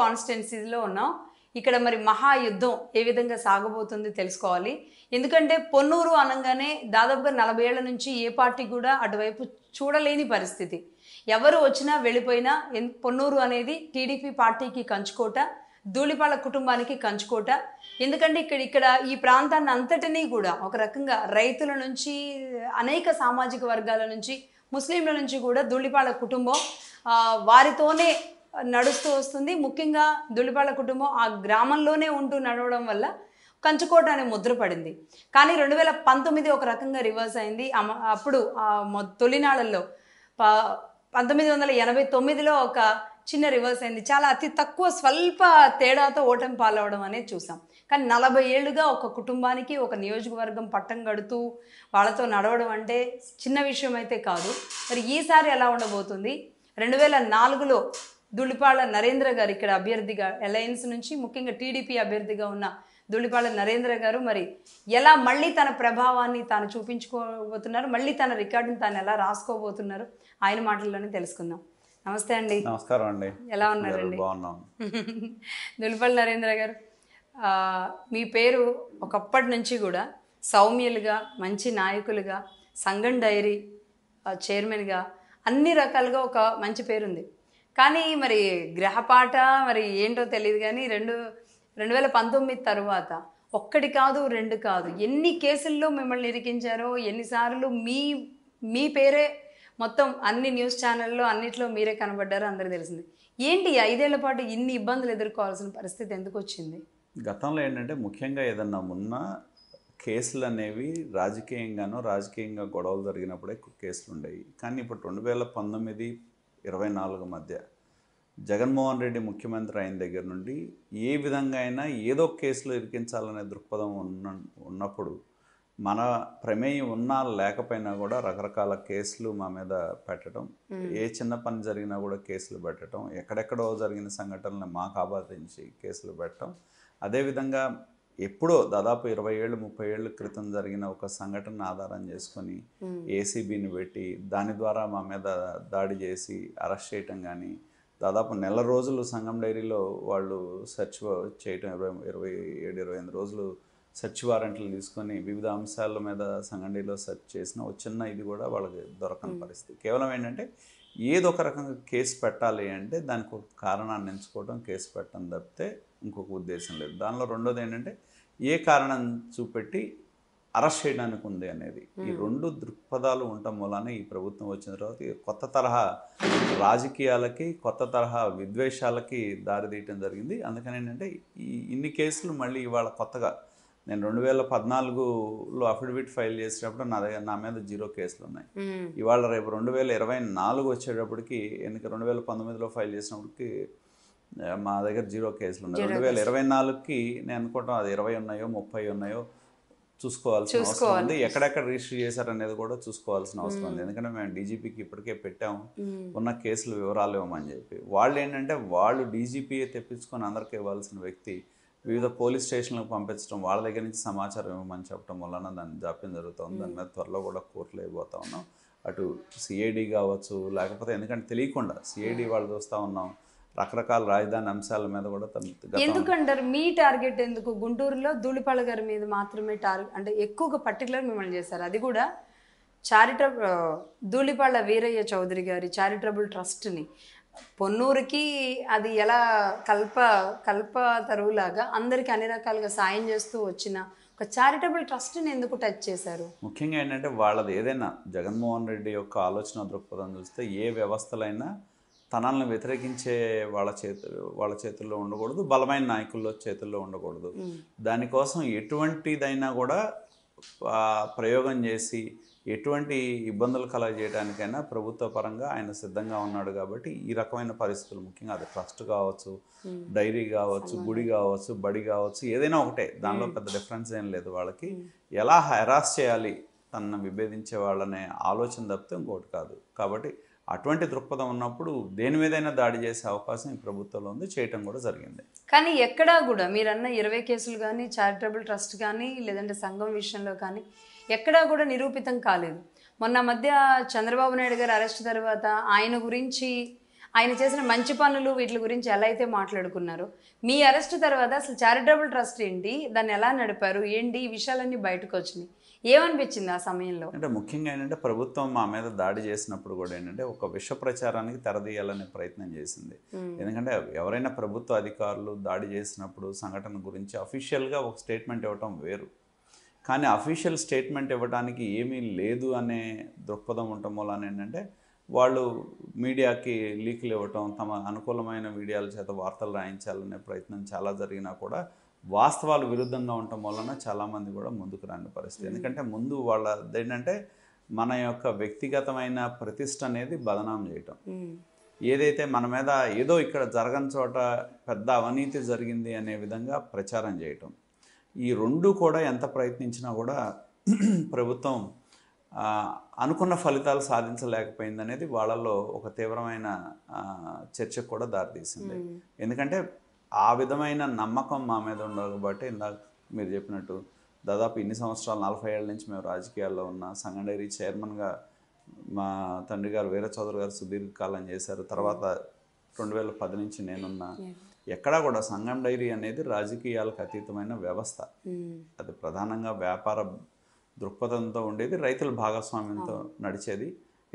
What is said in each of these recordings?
కాన్స్టెన్సీలో ఉన్నాం ఇక్కడ మరి మహాయుద్ధం ఏ విధంగా సాగబోతుంది తెలుసుకోవాలి ఎందుకంటే పొన్నూరు అనగానే దాదాపుగా నలభై ఏళ్ల నుంచి ఏ పార్టీ కూడా అటువైపు చూడలేని పరిస్థితి ఎవరు వచ్చినా వెళ్ళిపోయినా పొన్నూరు అనేది టీడీపీ పార్టీకి కంచుకోట ధూళిపాల కుటుంబానికి కంచుకోట ఎందుకంటే ఇక్కడ ఇక్కడ ఈ ప్రాంతాన్ని అంతటినీ కూడా ఒక రకంగా రైతుల నుంచి అనేక సామాజిక వర్గాల నుంచి ముస్లింల నుంచి కూడా ధూళిపాల కుటుంబం వారితోనే నడుస్తూ వస్తుంది ముఖ్యంగా దులిపాళ్ళ కుటుంబం ఆ గ్రామంలోనే ఉంటూ నడవడం వల్ల కంచుకోట అనే ముద్ర పడింది కానీ రెండు వేల పంతొమ్మిది ఒక రకంగా రివర్స్ అయింది అప్పుడు తొలినాళ్ళల్లో పంతొమ్మిది వందల ఎనభై తొమ్మిదిలో ఒక చిన్న రివర్స్ అయింది చాలా అతి తక్కువ స్వల్ప తేడాతో ఓటమి పాలవడం అనేది చూసాం కానీ నలభై ఏళ్ళుగా ఒక కుటుంబానికి ఒక నియోజకవర్గం పట్టం గడుతూ వాళ్ళతో నడవడం అంటే చిన్న విషయం అయితే కాదు మరి ఈసారి ఎలా ఉండబోతుంది రెండు వేల నాలుగులో దుళిపాళ నరేంద్ర గారు ఇక్కడ అభ్యర్థిగా అలయన్స్ నుంచి ముఖ్యంగా టీడీపీ అభ్యర్థిగా ఉన్న దుళిపాళ నరేంద్ర గారు మరి ఎలా మళ్ళీ తన ప్రభావాన్ని తాను చూపించుకోబోతున్నారు మళ్ళీ తన రికార్డుని తాను ఎలా రాసుకోబోతున్నారు ఆయన మాటల్లోనే తెలుసుకుందాం నమస్తే అండి నమస్కారం అండి ఎలా ఉన్నారండి బాగున్నాం దులిపల్లి నరేంద్ర గారు మీ పేరు ఒకప్పటి నుంచి కూడా సౌమ్యులుగా మంచి నాయకులుగా సంఘం డైరీ చైర్మన్గా అన్ని రకాలుగా ఒక మంచి పేరు ఉంది కానీ మరి గ్రహపాట మరి ఏంటో తెలియదు కానీ రెండు రెండు వేల పంతొమ్మిది తర్వాత ఒక్కటి కాదు రెండు కాదు ఎన్ని కేసుల్లో మిమ్మల్ని ఇరికించారో ఎన్నిసార్లు మీ మీ పేరే మొత్తం అన్ని న్యూస్ ఛానల్లో అన్నిట్లో మీరే కనబడ్డారో అందరికి తెలిసింది ఏంటి ఐదేళ్ల పాటు ఇన్ని ఇబ్బందులు ఎదుర్కోవాల్సిన పరిస్థితి ఎందుకు వచ్చింది గతంలో ఏంటంటే ముఖ్యంగా ఏదన్నా ఉన్న కేసులు అనేవి రాజకీయంగానో రాజకీయంగా గొడవలు జరిగినప్పుడే కేసులు ఉండేవి కానీ ఇప్పుడు రెండు వేల పంతొమ్మిది ఇరవై నాలుగు మధ్య జగన్మోహన్ రెడ్డి ముఖ్యమంత్రి అయిన దగ్గర నుండి ఏ విధంగా అయినా ఏదో కేసులో ఇరికించాలనే దృక్పథం ఉన్న ఉన్నప్పుడు మన ప్రమేయం ఉన్నా లేకపోయినా కూడా రకరకాల కేసులు మా మీద పెట్టడం ఏ చిన్న పని జరిగినా కూడా కేసులు పెట్టడం ఎక్కడెక్కడో జరిగిన సంఘటనలు మాకు ఆపాదించి కేసులు పెట్టడం అదేవిధంగా ఎప్పుడో దాదాపు ఇరవై ఏళ్ళు ముప్పై ఏళ్ళ క్రితం జరిగిన ఒక సంఘటన ఆధారం చేసుకొని ఏసీబీని పెట్టి దాని ద్వారా మా మీద దాడి చేసి అరెస్ట్ చేయటం కానీ దాదాపు నెల రోజులు సంఘం డైరీలో వాళ్ళు సెర్చ్ చేయటం ఇరవై ఇరవై ఏడు ఇరవై ఎనిమిది రోజులు సెర్చ్ వారెంట్లు తీసుకొని వివిధ అంశాల మీద సంఘం డైరీలో సెర్చ్ చేసిన ఒక చిన్న ఇది కూడా వాళ్ళకి దొరకని పరిస్థితి కేవలం ఏంటంటే ఏదో ఒక రకంగా కేసు పెట్టాలి అంటే దానికి ఒక కారణాన్ని ఎంచుకోవడం కేసు పెట్టడం తప్పితే ఇంకొక ఉద్దేశం లేదు దానిలో రెండోది ఏంటంటే ఏ కారణం చూపెట్టి అరెస్ట్ చేయడానికి ఉంది అనేది ఈ రెండు దృక్పథాలు ఉండటం వలన ఈ ప్రభుత్వం వచ్చిన తర్వాత కొత్త తరహా రాజకీయాలకి కొత్త తరహా విద్వేషాలకి దారితీయటం జరిగింది అందుకని ఏంటంటే ఈ ఇన్ని కేసులు మళ్ళీ ఇవాళ కొత్తగా నేను రెండు వేల పద్నాలుగులో అఫిడవిట్ ఫైల్ చేసేటప్పుడు నా దగ్గర నా మీద జీరో కేసులు ఉన్నాయి ఇవాళ రేపు రెండు వేల ఇరవై నాలుగు వచ్చేటప్పటికి ఎన్నిక రెండు వేల పంతొమ్మిదిలో ఫైల్ చేసినప్పటికి మా దగ్గర జీరో కేసులు ఉన్నాయి రెండు వేల ఇరవై నాలుగుకి నేను అనుకుంటాం అది ఇరవై ఉన్నాయో ముప్పై ఉన్నాయో చూసుకోవాల్సిన అవసరం ఉంది ఎక్కడెక్కడ రిజిస్టర్ చేశారనేది కూడా చూసుకోవాల్సిన అవసరం ఉంది ఎందుకంటే మేము డీజీపీకి ఇప్పటికే పెట్టాము ఉన్న కేసులు వివరాలు ఇవ్వమని చెప్పి వాళ్ళు ఏంటంటే వాళ్ళు డీజీపీఏ తెప్పించుకొని అందరికీ ఇవ్వాల్సిన వ్యక్తి వివిధ పోలీస్ స్టేషన్లకు పంపించడం వాళ్ళ దగ్గర నుంచి సమాచారం ఇవ్వమని చెప్పడం వలన దాని జాప్యం జరుగుతుంది దాని మీద త్వరలో కూడా కోర్టులు అయిపోతా ఉన్నాం అటు సిఐడి కావచ్చు లేకపోతే ఎందుకంటే తెలియకుండా సిఐడి వాళ్ళు చూస్తూ ఉన్నాం రకరకాల రాజధాని అంశాల మీద కూడా తన ఎందుకంటారు మీ టార్గెట్ ఎందుకు గుంటూరులో ధూళిపాల గారి మీద మాత్రమే టార్గెట్ అంటే ఎక్కువగా పర్టికులర్ మిమ్మల్ని చేశారు అది కూడా చారిటబుల్ ధూళిపాళ్ళ వీరయ్య చౌదరి గారి చారిటబుల్ ట్రస్ట్ని పొన్నూరుకి అది ఎలా కల్ప కల్ప తరువులాగా అందరికీ అన్ని రకాలుగా సాయం చేస్తూ వచ్చిన ఒక చారిటబుల్ ట్రస్ట్ని ఎందుకు టచ్ చేశారు ముఖ్యంగా ఏంటంటే వాళ్ళది ఏదైనా జగన్మోహన్ రెడ్డి యొక్క ఆలోచన దృక్పథం చూస్తే ఏ వ్యవస్థలైనా తనాలను వ్యతిరేకించే వాళ్ళ చేతు వాళ్ళ చేతుల్లో ఉండకూడదు బలమైన నాయకుల్లో చేతుల్లో ఉండకూడదు దానికోసం ఎటువంటిదైనా కూడా ప్రయోగం చేసి ఎటువంటి ఇబ్బందులు చేయడానికైనా ప్రభుత్వ పరంగా ఆయన సిద్ధంగా ఉన్నాడు కాబట్టి ఈ రకమైన పరిస్థితులు ముఖ్యంగా అది ట్రస్ట్ కావచ్చు డైరీ కావచ్చు గుడి కావచ్చు బడి కావచ్చు ఏదైనా ఒకటే దానిలో పెద్ద డిఫరెన్స్ ఏం లేదు వాళ్ళకి ఎలా హెరాస్ చేయాలి తనను విభేదించే వాళ్ళనే ఆలోచన తప్పితే ఇంకోటి కాదు కాబట్టి అటువంటి దృక్పథం ఉన్నప్పుడు దేని మీదైనా దాడి చేసే అవకాశం ఈ ప్రభుత్వంలో ఉంది చేయటం కూడా జరిగింది కానీ ఎక్కడా కూడా మీరన్న ఇరవై కేసులు కానీ చారిటబుల్ ట్రస్ట్ కానీ లేదంటే సంఘం విషయంలో కానీ ఎక్కడా కూడా నిరూపితం కాలేదు మొన్న మధ్య చంద్రబాబు నాయుడు గారు అరెస్ట్ తర్వాత ఆయన గురించి ఆయన చేసిన మంచి పనులు వీటి గురించి ఎలా అయితే మాట్లాడుకున్నారు మీ అరెస్ట్ తర్వాత అసలు చారిటబుల్ ట్రస్ట్ ఏంటి దాన్ని ఎలా నడిపారు ఏంటి ఈ విషయాలన్నీ బయటకు వచ్చినాయి ఏమనిపించింది ఆ సమయంలో అంటే ముఖ్యంగా ఏంటంటే ప్రభుత్వం మా మీద దాడి చేసినప్పుడు కూడా ఏంటంటే ఒక విష ప్రచారానికి తెరదీయాలనే ప్రయత్నం చేసింది ఎందుకంటే ఎవరైనా ప్రభుత్వ అధికారులు దాడి చేసినప్పుడు సంఘటన గురించి అఫీషియల్గా ఒక స్టేట్మెంట్ ఇవ్వటం వేరు కానీ అఫీషియల్ స్టేట్మెంట్ ఇవ్వడానికి ఏమీ లేదు అనే దృక్పథం ఉండటం వల్ల ఏంటంటే వాళ్ళు మీడియాకి లీకులు ఇవ్వటం తమ అనుకూలమైన మీడియాల చేత వార్తలు రాయించాలనే ప్రయత్నం చాలా జరిగినా కూడా వాస్తవాలు విరుద్ధంగా ఉండటం వలన చాలామంది కూడా ముందుకు రాని పరిస్థితి ఎందుకంటే ముందు వాళ్ళది ఏంటంటే మన యొక్క వ్యక్తిగతమైన ప్రతిష్ట అనేది బదనాం చేయటం ఏదైతే మన మీద ఏదో ఇక్కడ జరగని చోట పెద్ద అవినీతి జరిగింది అనే విధంగా ప్రచారం చేయటం ఈ రెండు కూడా ఎంత ప్రయత్నించినా కూడా ప్రభుత్వం అనుకున్న ఫలితాలు సాధించలేకపోయింది అనేది వాళ్ళల్లో ఒక తీవ్రమైన చర్చకు కూడా దారితీసింది ఎందుకంటే ఆ విధమైన నమ్మకం మా మీద ఉండదు కాబట్టి ఇందాక మీరు చెప్పినట్టు దాదాపు ఇన్ని సంవత్సరాలు నలభై ఏళ్ళ నుంచి మేము రాజకీయాల్లో ఉన్న సంగండేరి చైర్మన్గా మా తండ్రి గారు వీర చౌదరి గారు సుదీర్ఘకాలం చేశారు తర్వాత రెండు వేల పది నుంచి నేనున్నా ఎక్కడా కూడా సంఘం డైరీ అనేది రాజకీయాలకు అతీతమైన వ్యవస్థ hmm. అది ప్రధానంగా వ్యాపార దృక్పథంతో ఉండేది రైతుల భాగస్వామ్యంతో నడిచేది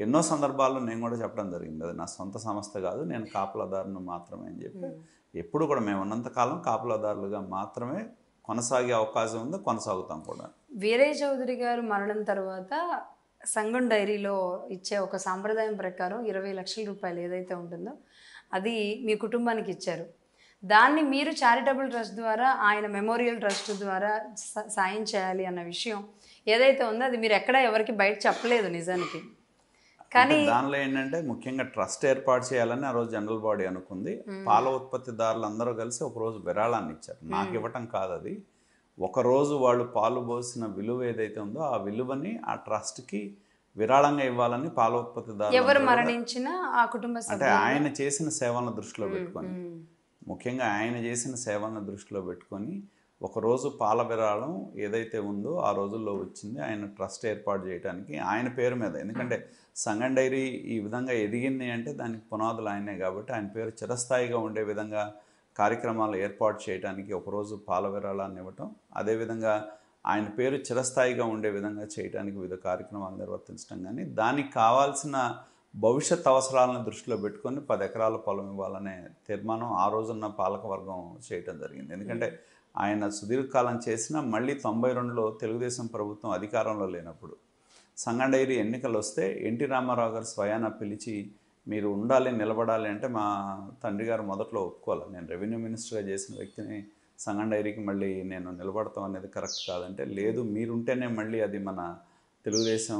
ఎన్నో సందర్భాల్లో నేను కూడా చెప్పడం జరిగింది అది నా సొంత సంస్థ కాదు నేను కాపలదారును మాత్రమే అని చెప్పి hmm. ఎప్పుడు కూడా మేము ఉన్నంతకాలం కాపలాదారులుగా మాత్రమే కొనసాగే అవకాశం ఉందో కొనసాగుతాం కూడా వీరయ్య చౌదరి గారు మరణం తర్వాత సంఘం డైరీలో ఇచ్చే ఒక సాంప్రదాయం ప్రకారం ఇరవై లక్షల రూపాయలు ఏదైతే ఉంటుందో అది మీ కుటుంబానికి ఇచ్చారు దాన్ని మీరు చారిటబుల్ ట్రస్ట్ ద్వారా ఆయన మెమోరియల్ ట్రస్ట్ ద్వారా సాయం చేయాలి అన్న విషయం ఏదైతే ఉందో అది మీరు ఎక్కడ ఎవరికి బయట చెప్పలేదు నిజానికి కానీ దానిలో ఏంటంటే ముఖ్యంగా ట్రస్ట్ ఏర్పాటు చేయాలని ఆ రోజు జనరల్ బాడీ అనుకుంది పాల ఉత్పత్తిదారులందరూ కలిసి ఒక రోజు విరాళాన్ని ఇచ్చారు నాకు ఇవ్వటం కాదు అది ఒకరోజు వాళ్ళు పాలు పోసిన విలువ ఏదైతే ఉందో ఆ విలువని ఆ ట్రస్ట్కి విరాళంగా ఇవ్వాలని పాల ఉత్పత్తిదారు మరణించినా అంటే ఆయన చేసిన సేవలను దృష్టిలో పెట్టుకొని ముఖ్యంగా ఆయన చేసిన సేవలను దృష్టిలో పెట్టుకొని ఒకరోజు పాల విరాళం ఏదైతే ఉందో ఆ రోజుల్లో వచ్చింది ఆయన ట్రస్ట్ ఏర్పాటు చేయడానికి ఆయన పేరు మీద ఎందుకంటే సంగం డైరీ ఈ విధంగా ఎదిగింది అంటే దానికి పునాదులు ఆయనే కాబట్టి ఆయన పేరు చిరస్థాయిగా ఉండే విధంగా కార్యక్రమాలు ఏర్పాటు చేయడానికి ఒకరోజు పాల విరాళాన్ని ఇవ్వటం అదేవిధంగా ఆయన పేరు చిరస్థాయిగా ఉండే విధంగా చేయడానికి వివిధ కార్యక్రమాలు నిర్వర్తించడం కానీ దానికి కావాల్సిన భవిష్యత్ అవసరాలను దృష్టిలో పెట్టుకొని పది ఎకరాల పొలం ఇవ్వాలనే తీర్మానం ఆ రోజున్న పాలకవర్గం చేయటం జరిగింది ఎందుకంటే ఆయన సుదీర్ఘకాలం చేసినా మళ్ళీ తొంభై రెండులో తెలుగుదేశం ప్రభుత్వం అధికారంలో లేనప్పుడు సంగండైరి ఎన్నికలు వస్తే ఎన్టీ రామారావు గారు స్వయాన పిలిచి మీరు ఉండాలి నిలబడాలి అంటే మా తండ్రి గారు మొదట్లో ఒప్పుకోవాలి నేను రెవెన్యూ మినిస్టర్గా చేసిన వ్యక్తిని సంగండైరికి మళ్ళీ నేను నిలబడతాం అనేది కరెక్ట్ కాదంటే లేదు మీరుంటేనే మళ్ళీ అది మన తెలుగుదేశం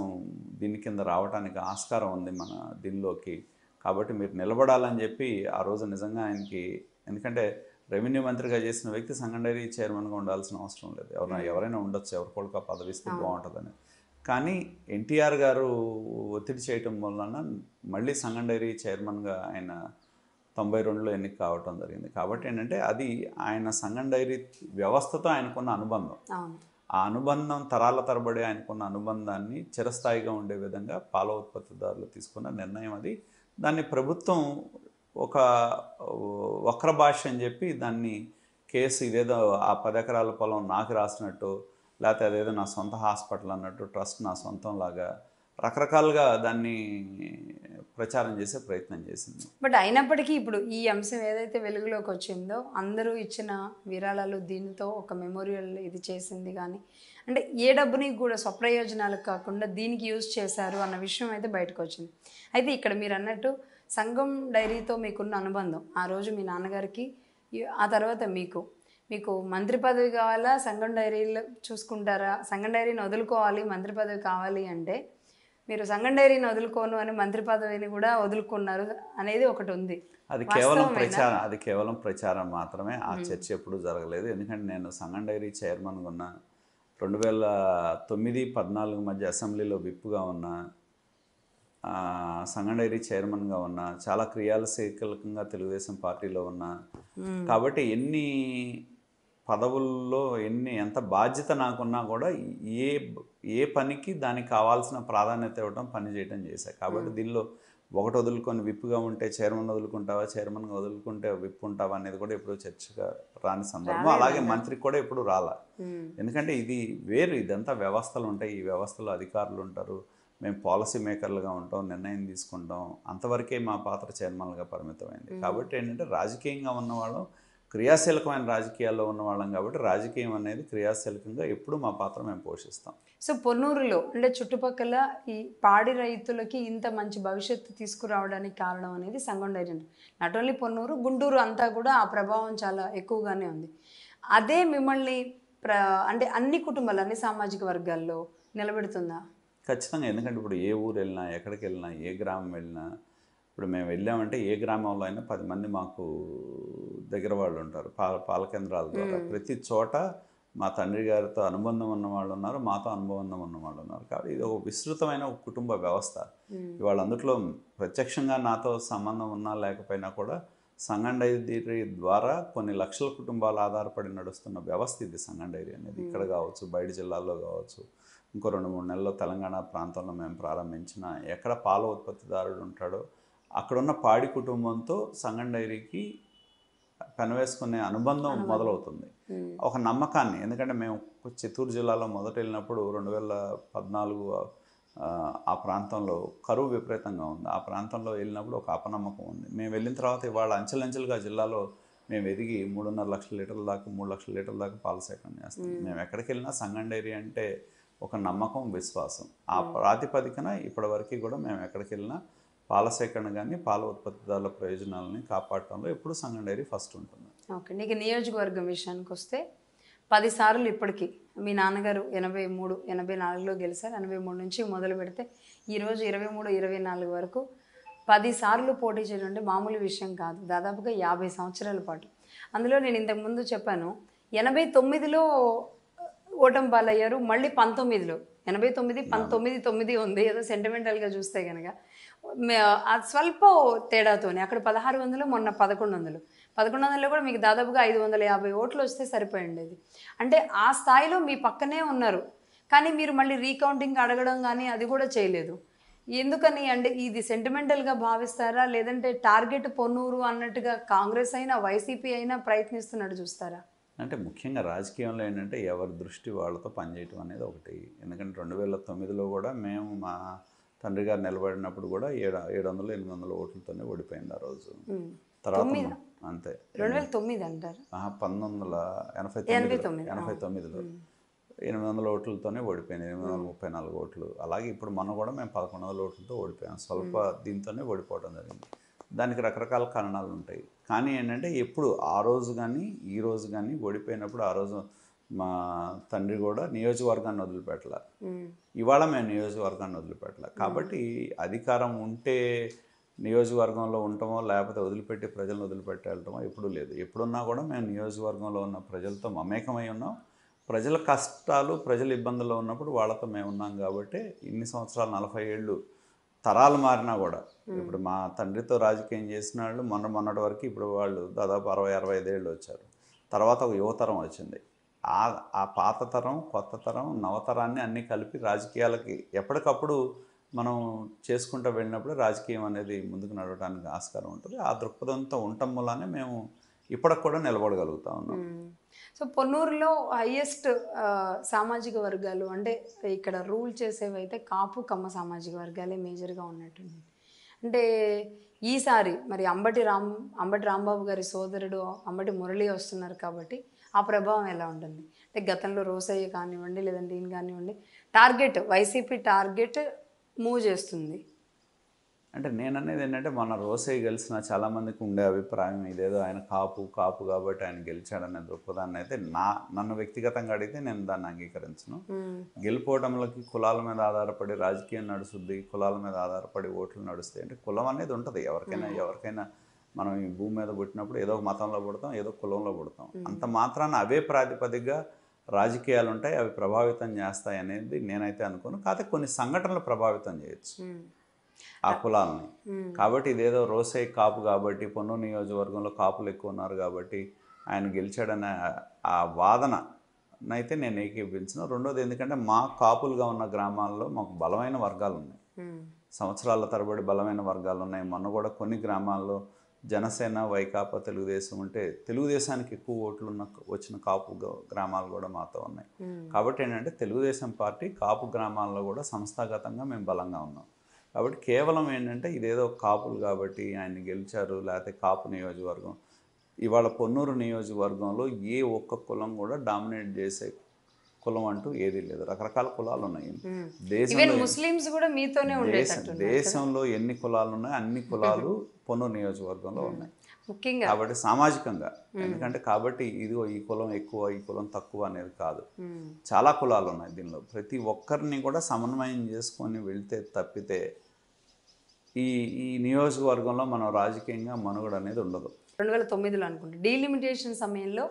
దీని కింద రావడానికి ఆస్కారం ఉంది మన దీనిలోకి కాబట్టి మీరు నిలబడాలని చెప్పి ఆ రోజు నిజంగా ఆయనకి ఎందుకంటే రెవెన్యూ మంత్రిగా చేసిన వ్యక్తి సంగండేరి చైర్మన్గా ఉండాల్సిన అవసరం లేదు ఎవరైనా hmm. ఎవరైనా ఉండొచ్చు ఎవరి పదవి ఇస్తే hmm. బాగుంటుందని కానీ ఎన్టీఆర్ గారు ఒత్తిడి చేయటం వలన మళ్ళీ సంగండేరి చైర్మన్గా ఆయన తొంభై రెండులో ఎన్నిక కావటం జరిగింది కాబట్టి ఏంటంటే అది ఆయన సంగం డైరీ వ్యవస్థతో ఆయనకున్న అనుబంధం ఆ అనుబంధం తరాల తరబడి ఆయనకున్న అనుబంధాన్ని చిరస్థాయిగా ఉండే విధంగా పాల ఉత్పత్తిదారులు తీసుకున్న నిర్ణయం అది దాన్ని ప్రభుత్వం ఒక వక్ర భాష అని చెప్పి దాన్ని కేసు ఇదేదో ఆ పది ఎకరాల పొలం నాకు రాసినట్టు లేకపోతే అదేదో నా సొంత హాస్పిటల్ అన్నట్టు ట్రస్ట్ నా సొంతం లాగా రకరకాలుగా దాన్ని ప్రచారం చేసే ప్రయత్నం చేసింది బట్ అయినప్పటికీ ఇప్పుడు ఈ అంశం ఏదైతే వెలుగులోకి వచ్చిందో అందరూ ఇచ్చిన విరాళాలు దీనితో ఒక మెమోరియల్ ఇది చేసింది కానీ అంటే ఏ డబ్బుని కూడా స్వప్రయోజనాలకు కాకుండా దీనికి యూజ్ చేశారు అన్న విషయం అయితే బయటకు వచ్చింది అయితే ఇక్కడ మీరు అన్నట్టు సంఘం డైరీతో మీకున్న అనుబంధం ఆ రోజు మీ నాన్నగారికి ఆ తర్వాత మీకు మీకు మంత్రి పదవి కావాలా సంఘం డైరీలో చూసుకుంటారా సంఘం డైరీని వదులుకోవాలి మంత్రి పదవి కావాలి అంటే మీరు సంఘం డైరీని వదులుకోను అని మంత్రి పదవిని కూడా వదులుకున్నారు అనేది ఒకటి ఉంది అది కేవలం ప్రచారం అది కేవలం ప్రచారం మాత్రమే ఆ చర్చ ఎప్పుడు జరగలేదు ఎందుకంటే నేను సంఘం డైరీ చైర్మన్గా ఉన్న రెండు వేల తొమ్మిది పద్నాలుగు మధ్య అసెంబ్లీలో విప్పుగా ఉన్న సంఘం డైరీ గా ఉన్నా చాలా క్రియాలశీలకంగా తెలుగుదేశం పార్టీలో ఉన్నా కాబట్టి ఎన్ని పదవుల్లో ఎన్ని ఎంత బాధ్యత నాకున్నా కూడా ఏ ఏ పనికి దానికి కావాల్సిన ప్రాధాన్యత ఇవ్వడం పని చేయడం చేశా కాబట్టి దీనిలో ఒకటి వదులుకొని విప్పుగా ఉంటే చైర్మన్ వదులుకుంటావా చైర్మన్గా వదులుకుంటే విప్పు ఉంటావా అనేది కూడా ఎప్పుడూ చర్చగా రాని సందర్భం అలాగే మంత్రికి కూడా ఎప్పుడు రాలా ఎందుకంటే ఇది వేరు ఇదంతా వ్యవస్థలు ఉంటాయి ఈ వ్యవస్థలో అధికారులు ఉంటారు మేము పాలసీ మేకర్లుగా ఉంటాం నిర్ణయం తీసుకుంటాం అంతవరకే మా పాత్ర చైర్మన్గా పరిమితమైంది కాబట్టి ఏంటంటే రాజకీయంగా ఉన్నవాళ్ళం క్రియాశీలకమైన రాజకీయాల్లో ఉన్నవాళ్ళం కాబట్టి రాజకీయం అనేది క్రియాశీలకంగా ఎప్పుడు మా పాత్ర మేము పోషిస్తాం సో పొన్నూరులో అంటే చుట్టుపక్కల ఈ పాడి రైతులకి ఇంత మంచి భవిష్యత్తు తీసుకురావడానికి కారణం అనేది Sangam agent not only Ponnuru Guntur అంతా కూడా ఆ ప్రభావం చాలా ఎక్కువగానే ఉంది అదే మిమ్మల్ని ప్ర అంటే అన్ని కుటుంబాలు అన్ని సామాజిక వర్గాల్లో నిలబెడుతుందా ఖచ్చితంగా ఎందుకంటే ఇప్పుడు ఏ ఊరు వెళ్ళినా ఎక్కడికి వెళ్ళినా ఏ గ్రామం వెళ్ళినా ఇప్పుడు మేము వెళ్ళామంటే ఏ గ్రామంలో అయినా పది మంది మాకు దగ్గర వాళ్ళు ఉంటారు పాల పాల కేంద్రాల ద్వారా ప్రతి చోట మా తండ్రి గారితో అనుబంధం ఉన్న వాళ్ళు ఉన్నారు మాతో అనుబంధం ఉన్న వాళ్ళు ఉన్నారు కాబట్టి ఇది ఒక విస్తృతమైన ఒక కుటుంబ వ్యవస్థ ఇవాళ అందుట్లో ప్రత్యక్షంగా నాతో సంబంధం ఉన్నా లేకపోయినా కూడా సంఘం డైరీ ద్వారా కొన్ని లక్షల కుటుంబాలు ఆధారపడి నడుస్తున్న వ్యవస్థ ఇది సంఘం డైరీ అనేది ఇక్కడ కావచ్చు బయట జిల్లాల్లో కావచ్చు ఇంకో రెండు మూడు నెలల్లో తెలంగాణ ప్రాంతంలో మేము ప్రారంభించిన ఎక్కడ పాల ఉత్పత్తిదారుడు ఉంటాడో అక్కడున్న పాడి కుటుంబంతో సంగం డైరీకి పెనవేసుకునే అనుబంధం మొదలవుతుంది ఒక నమ్మకాన్ని ఎందుకంటే మేము చిత్తూరు జిల్లాలో మొదట వెళ్ళినప్పుడు రెండు వేల పద్నాలుగు ఆ ప్రాంతంలో కరువు విపరీతంగా ఉంది ఆ ప్రాంతంలో వెళ్ళినప్పుడు ఒక అపనమ్మకం ఉంది మేము వెళ్ళిన తర్వాత ఇవాళ అంచెలంచెలుగా జిల్లాలో మేము ఎదిగి మూడున్నర లక్షల లీటర్ల దాకా మూడు లక్షల లీటర్ల దాకా పాల సేకరణ చేస్తాం మేము ఎక్కడికి వెళ్ళినా సంగం డైరీ అంటే ఒక నమ్మకం విశ్వాసం ఆ ప్రాతిపదికన ఇప్పటివరకు కూడా మేము ఎక్కడికి వెళ్ళినా పాల సేకరణ కానీ పాల ఉత్పత్తిదారుల ప్రయోజనాలని కాపాడటంలో ఎప్పుడు సంఘం డైరీ ఫస్ట్ ఉంటుంది ఓకే నీకు నియోజకవర్గం విషయానికి వస్తే పదిసార్లు ఇప్పటికీ మీ నాన్నగారు ఎనభై మూడు ఎనభై నాలుగులో గెలిచారు ఎనభై మూడు నుంచి మొదలు పెడితే ఈరోజు ఇరవై మూడు ఇరవై నాలుగు వరకు పదిసార్లు పోటీ చేయడం మామూలు విషయం కాదు దాదాపుగా యాభై సంవత్సరాల పాటు అందులో నేను ఇంతకుముందు చెప్పాను ఎనభై తొమ్మిదిలో ఓటమి పాలయ్యారు మళ్ళీ పంతొమ్మిదిలో ఎనభై తొమ్మిది పంతొమ్మిది తొమ్మిది ఉంది ఏదో సెంటిమెంటల్గా చూస్తే కనుక స్వల్ప తేడాతోనే అక్కడ పదహారు వందలు మొన్న పదకొండు వందలు పదకొండు వందల్లో కూడా మీకు దాదాపుగా ఐదు వందల యాభై ఓట్లు వస్తే సరిపోయిండేది అంటే ఆ స్థాయిలో మీ పక్కనే ఉన్నారు కానీ మీరు మళ్ళీ రీకౌంటింగ్ అడగడం కానీ అది కూడా చేయలేదు ఎందుకని అంటే ఇది సెంటిమెంటల్గా భావిస్తారా లేదంటే టార్గెట్ పొన్నూరు అన్నట్టుగా కాంగ్రెస్ అయినా వైసీపీ అయినా ప్రయత్నిస్తున్నట్టు చూస్తారా అంటే ముఖ్యంగా రాజకీయంలో ఏంటంటే ఎవరి దృష్టి వాళ్ళతో పనిచేయటం అనేది ఒకటి ఎందుకంటే రెండు వేల తొమ్మిదిలో కూడా మేము మా తండ్రి గారు నిలబడినప్పుడు కూడా ఏడు ఏడు వందలు ఎనిమిది వందల ఓట్లతోనే ఓడిపోయింది ఆ రోజు తర్వాత అంతే రెండు వేల తొమ్మిది అంటారు పంతొమ్మిది వందల ఎనభై తొమ్మిది ఎనభై తొమ్మిదిలో ఎనిమిది వందల ఓట్లతోనే ఓడిపోయింది ఎనిమిది వందల ముప్పై నాలుగు ఓట్లు అలాగే ఇప్పుడు మనం కూడా మేము పదకొండు వందల ఓట్లతో ఓడిపోయాం స్వల్ప దీంతోనే ఓడిపోవడం జరిగింది దానికి రకరకాల కారణాలు ఉంటాయి కానీ ఏంటంటే ఎప్పుడు ఆ రోజు కానీ ఈ రోజు కానీ ఓడిపోయినప్పుడు ఆ రోజు మా తండ్రి కూడా నియోజకవర్గాన్ని వదిలిపెట్టలే ఇవాళ మేము నియోజకవర్గాన్ని వదిలిపెట్టాల కాబట్టి అధికారం ఉంటే నియోజకవర్గంలో ఉండటమో లేకపోతే వదిలిపెట్టి ప్రజలను వదిలిపెట్టి వెళ్ళటమో ఎప్పుడూ లేదు ఎప్పుడున్నా కూడా మేము నియోజకవర్గంలో ఉన్న ప్రజలతో మమేకమై ఉన్నాం ప్రజల కష్టాలు ప్రజల ఇబ్బందుల్లో ఉన్నప్పుడు వాళ్ళతో మేము ఉన్నాం కాబట్టి ఇన్ని సంవత్సరాలు నలభై ఏళ్ళు తరాలు మారినా కూడా ఇప్పుడు మా తండ్రితో రాజకీయం చేసిన వాళ్ళు మొన్న మొన్నటి వరకు ఇప్పుడు వాళ్ళు దాదాపు అరవై అరవై ఐదేళ్ళు వచ్చారు తర్వాత ఒక యువతరం వచ్చింది ఆ ఆ పాత తరం కొత్త తరం నవతరాన్ని అన్నీ కలిపి రాజకీయాలకి ఎప్పటికప్పుడు మనం చేసుకుంటూ వెళ్ళినప్పుడు రాజకీయం అనేది ముందుకు నడవడానికి ఆస్కారం ఉంటుంది ఆ దృక్పథంతో ఉండటం వల్లనే మేము ఇప్పటికి కూడా నిలబడగలుగుతా ఉన్నాం సో పొన్నూరులో హైయెస్ట్ సామాజిక వర్గాలు అంటే ఇక్కడ రూల్ చేసేవైతే కాపు కమ్మ సామాజిక వర్గాలే మేజర్గా ఉన్నట్టుంది అంటే ఈసారి మరి అంబటి రామ్ అంబటి రాంబాబు గారి సోదరుడు అంబటి మురళి వస్తున్నారు కాబట్టి ఆ ప్రభావం ఎలా ఉంటుంది అంటే గతంలో రోసయ్య కానివ్వండి లేదంటే ఈయన కానివ్వండి టార్గెట్ వైసీపీ టార్గెట్ మూవ్ చేస్తుంది అంటే నేను అనేది ఏంటంటే మన రోసే గెలిచిన చాలామందికి ఉండే అభిప్రాయం ఇదేదో ఆయన కాపు కాపు కాబట్టి ఆయన గెలిచాడనే దృక్పథాన్ని అయితే నా నన్ను వ్యక్తిగతంగా అడిగితే నేను దాన్ని అంగీకరించను గెలిపోవడంలోకి కులాల మీద ఆధారపడి రాజకీయం నడుస్తుంది కులాల మీద ఆధారపడి ఓట్లు నడుస్తాయి అంటే కులం అనేది ఉంటుంది ఎవరికైనా ఎవరికైనా మనం ఈ భూమి మీద పుట్టినప్పుడు ఏదో మతంలో పుడతాం ఏదో కులంలో పుడతాం అంత మాత్రాన అవే ప్రాతిపదికగా రాజకీయాలు ఉంటాయి అవి ప్రభావితం చేస్తాయి అనేది నేనైతే అనుకోను కాకపోతే కొన్ని సంఘటనలు ప్రభావితం చేయొచ్చు ఆ కులాలని కాబట్టి ఇదేదో రోసే కాపు కాబట్టి పొన్ను నియోజకవర్గంలో కాపులు ఎక్కువ ఉన్నారు కాబట్టి ఆయన గెలిచాడనే ఆ వాదన అయితే నేను ఏకీపించిన రెండోది ఎందుకంటే మా కాపులుగా ఉన్న గ్రామాల్లో మాకు బలమైన వర్గాలు ఉన్నాయి సంవత్సరాల తరబడి బలమైన వర్గాలు ఉన్నాయి మొన్న కూడా కొన్ని గ్రామాల్లో జనసేన వైకాపా తెలుగుదేశం ఉంటే తెలుగుదేశానికి ఎక్కువ ఓట్లు ఉన్న వచ్చిన కాపు గ్రామాలు కూడా మాతో ఉన్నాయి కాబట్టి ఏంటంటే తెలుగుదేశం పార్టీ కాపు గ్రామాల్లో కూడా సంస్థాగతంగా మేము బలంగా ఉన్నాం కాబట్టి కేవలం ఏంటంటే ఇదేదో కాపులు కాబట్టి ఆయన గెలిచారు లేకపోతే కాపు నియోజకవర్గం ఇవాళ పొన్నూరు నియోజకవర్గంలో ఏ ఒక్క కులం కూడా డామినేట్ చేసే కులం అంటూ ఏదీ లేదు రకరకాల కులాలు ఉన్నాయి దేశంలో కూడా దేశంలో ఎన్ని కులాలు ఉన్నాయో అన్ని కులాలు పొన్నూరు నియోజకవర్గంలో ఉన్నాయి ముఖ్యంగా కాబట్టి సామాజికంగా ఎందుకంటే కాబట్టి ఇది ఈ కులం ఎక్కువ ఈ కులం తక్కువ అనేది కాదు చాలా కులాలు ఉన్నాయి దీనిలో ప్రతి ఒక్కరిని కూడా సమన్వయం చేసుకొని వెళ్తే తప్పితే ఈ ఈ నియోజకవర్గంలో మనం రాజకీయంగా మనుగడ అనేది ఉండదు రెండు వేల తొమ్మిదిలో అనుకుంటే డీలిమిటేషన్ సమయంలో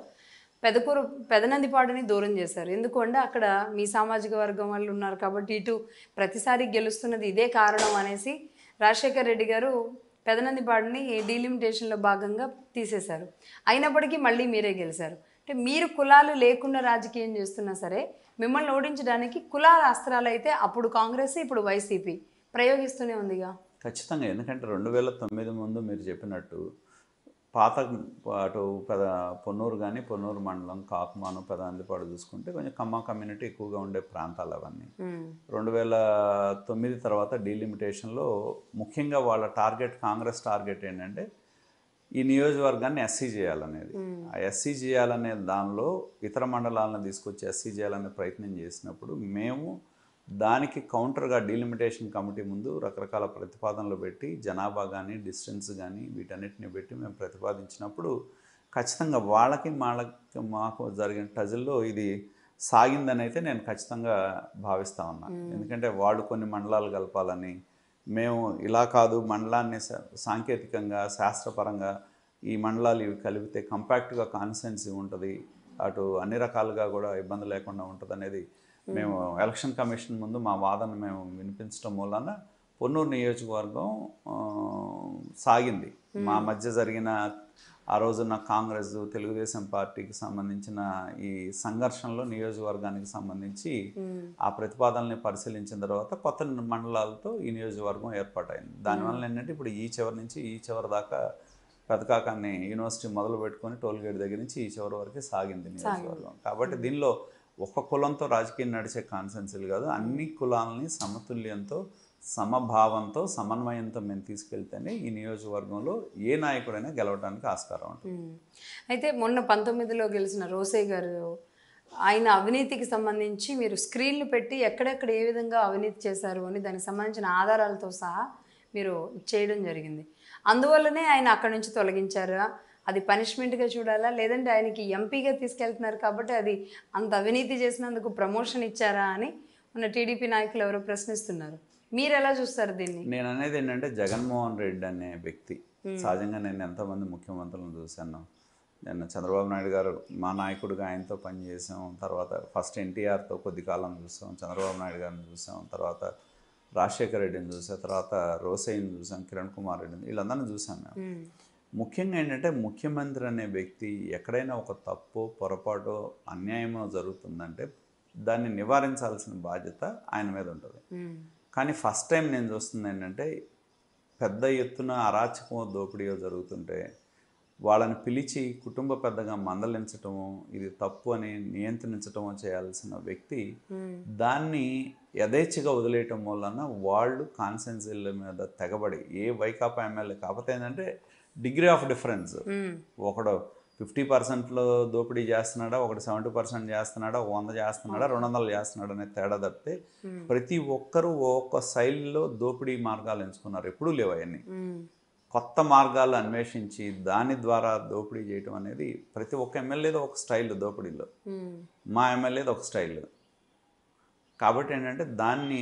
పెదకూరు పెదనందిపాడుని దూరం చేశారు ఎందుకంటే అక్కడ మీ సామాజిక వర్గం వాళ్ళు ఉన్నారు కాబట్టి ఇటు ప్రతిసారి గెలుస్తున్నది ఇదే కారణం అనేసి రాజశేఖర రెడ్డి గారు పెదనందిపాడుని డీలిమిటేషన్లో భాగంగా తీసేశారు అయినప్పటికీ మళ్ళీ మీరే గెలిచారు అంటే మీరు కులాలు లేకుండా రాజకీయం చేస్తున్నా సరే మిమ్మల్ని ఓడించడానికి కులాల అస్త్రాలు అయితే అప్పుడు కాంగ్రెస్ ఇప్పుడు వైసీపీ ప్రయోగిస్తూనే ఉందిగా ఖచ్చితంగా ఎందుకంటే రెండు వేల తొమ్మిది ముందు మీరు చెప్పినట్టు పాత అటు పెద పొన్నూరు కానీ పొన్నూరు మండలం కాకుమాను పెదాందిపాడు చూసుకుంటే కొంచెం కమ్మ కమ్యూనిటీ ఎక్కువగా ఉండే ప్రాంతాలు అవన్నీ రెండు వేల తొమ్మిది తర్వాత డీలిమిటేషన్లో ముఖ్యంగా వాళ్ళ టార్గెట్ కాంగ్రెస్ టార్గెట్ ఏంటంటే ఈ నియోజకవర్గాన్ని ఎస్సీ చేయాలనేది ఆ ఎస్సీ చేయాలనే దానిలో ఇతర మండలాలను తీసుకొచ్చి ఎస్సీ చేయాలనే ప్రయత్నం చేసినప్పుడు మేము దానికి కౌంటర్గా డీలిమిటేషన్ కమిటీ ముందు రకరకాల ప్రతిపాదనలు పెట్టి జనాభా కానీ డిస్టెన్స్ కానీ వీటన్నిటిని పెట్టి మేము ప్రతిపాదించినప్పుడు ఖచ్చితంగా వాళ్ళకి మాళ్ళకి మాకు జరిగిన టజిల్లో ఇది సాగిందని అయితే నేను ఖచ్చితంగా భావిస్తా ఉన్నాను ఎందుకంటే వాళ్ళు కొన్ని మండలాలు కలపాలని మేము ఇలా కాదు మండలాన్ని సాంకేతికంగా శాస్త్రపరంగా ఈ మండలాలు ఇవి కలిపితే కంపాక్ట్గా కాన్సెన్సీ ఉంటుంది అటు అన్ని రకాలుగా కూడా ఇబ్బంది లేకుండా ఉంటుంది అనేది మేము ఎలక్షన్ కమిషన్ ముందు మా వాదన మేము వినిపించడం వలన పొన్నూరు నియోజకవర్గం సాగింది మా మధ్య జరిగిన ఆ రోజున కాంగ్రెస్ తెలుగుదేశం పార్టీకి సంబంధించిన ఈ సంఘర్షణలో నియోజకవర్గానికి సంబంధించి ఆ ప్రతిపాదనని పరిశీలించిన తర్వాత కొత్త మండలాలతో ఈ నియోజకవర్గం ఏర్పాటైంది దానివల్ల ఏంటంటే ఇప్పుడు ఈ చివరి నుంచి ఈ చివరి దాకా పెదకాకాన్ని యూనివర్సిటీ మొదలు పెట్టుకొని టోల్గేట్ దగ్గర నుంచి ఈ చివరి వరకే సాగింది నియోజకవర్గం కాబట్టి దీనిలో ఒక్క కులంతో రాజకీయం నడిచే కాన్సెన్సీలు కాదు అన్ని కులాలని సమతుల్యంతో సమభావంతో సమన్వయంతో మేము తీసుకెళ్తేనే ఈ నియోజకవర్గంలో ఏ నాయకుడైనా గెలవడానికి ఆస్కారం ఉంటుంది అయితే మొన్న పంతొమ్మిదిలో గెలిచిన రోసే గారు ఆయన అవినీతికి సంబంధించి మీరు స్క్రీన్లు పెట్టి ఎక్కడెక్కడ ఏ విధంగా అవినీతి చేశారు అని దానికి సంబంధించిన ఆధారాలతో సహా మీరు చేయడం జరిగింది అందువల్లనే ఆయన అక్కడి నుంచి తొలగించారా అది పనిష్మెంట్గా చూడాలా లేదంటే ఆయనకి ఎంపీగా తీసుకెళ్తున్నారు కాబట్టి అది అంత అవినీతి చేసినందుకు ప్రమోషన్ ఇచ్చారా అని మన టీడీపీ నాయకులు ఎవరో ప్రశ్నిస్తున్నారు మీరు ఎలా చూస్తారు దీన్ని నేను అనేది ఏంటంటే జగన్మోహన్ రెడ్డి అనే వ్యక్తి సహజంగా నేను ఎంతోమంది ముఖ్యమంత్రులను చూశాను నేను చంద్రబాబు నాయుడు గారు మా నాయకుడిగా ఆయనతో పనిచేసాం తర్వాత ఫస్ట్ ఎన్టీఆర్తో కొద్ది కాలం చూసాం చంద్రబాబు నాయుడు గారిని చూసాం తర్వాత రాజశేఖర రెడ్డిని చూసాం తర్వాత రోసయ్యని చూసాం కిరణ్ కుమార్ రెడ్డిని వీళ్ళందరినీ చూసాం మేము ముఖ్యంగా ఏంటంటే ముఖ్యమంత్రి అనే వ్యక్తి ఎక్కడైనా ఒక తప్పు పొరపాటు అన్యాయమో జరుగుతుందంటే దాన్ని నివారించాల్సిన బాధ్యత ఆయన మీద ఉంటుంది కానీ ఫస్ట్ టైం నేను చూస్తుంది ఏంటంటే పెద్ద ఎత్తున అరాచకమో దోపిడీయో జరుగుతుంటే వాళ్ళని పిలిచి కుటుంబ పెద్దగా మందలించటము ఇది తప్పు అని నియంత్రించటము చేయాల్సిన వ్యక్తి దాన్ని యథేచ్ఛగా వదిలేయటం వలన వాళ్ళు కాన్సెన్సీల మీద తెగబడి ఏ వైకాపా ఎమ్మెల్యే కాకపోతే ఏంటంటే డిగ్రీ ఆఫ్ డిఫరెన్స్ ఒకడు ఫిఫ్టీ పర్సెంట్లో దోపిడీ చేస్తున్నాడా ఒకటి సెవెంటీ పర్సెంట్ చేస్తున్నాడా వంద చేస్తున్నాడా రెండు వందలు చేస్తున్నాడా అనే తేడా తప్పితే ప్రతి ఒక్కరూ ఒక్క శైలిలో దోపిడీ మార్గాలు ఎంచుకున్నారు ఎప్పుడూ లేవు అవన్నీ కొత్త మార్గాలు అన్వేషించి దాని ద్వారా దోపిడీ చేయటం అనేది ప్రతి ఒక్క ఎమ్మెల్యేది ఒక స్టైల్ దోపిడీలో మా ఎమ్మెల్యేది ఒక స్టైల్ కాబట్టి ఏంటంటే దాన్ని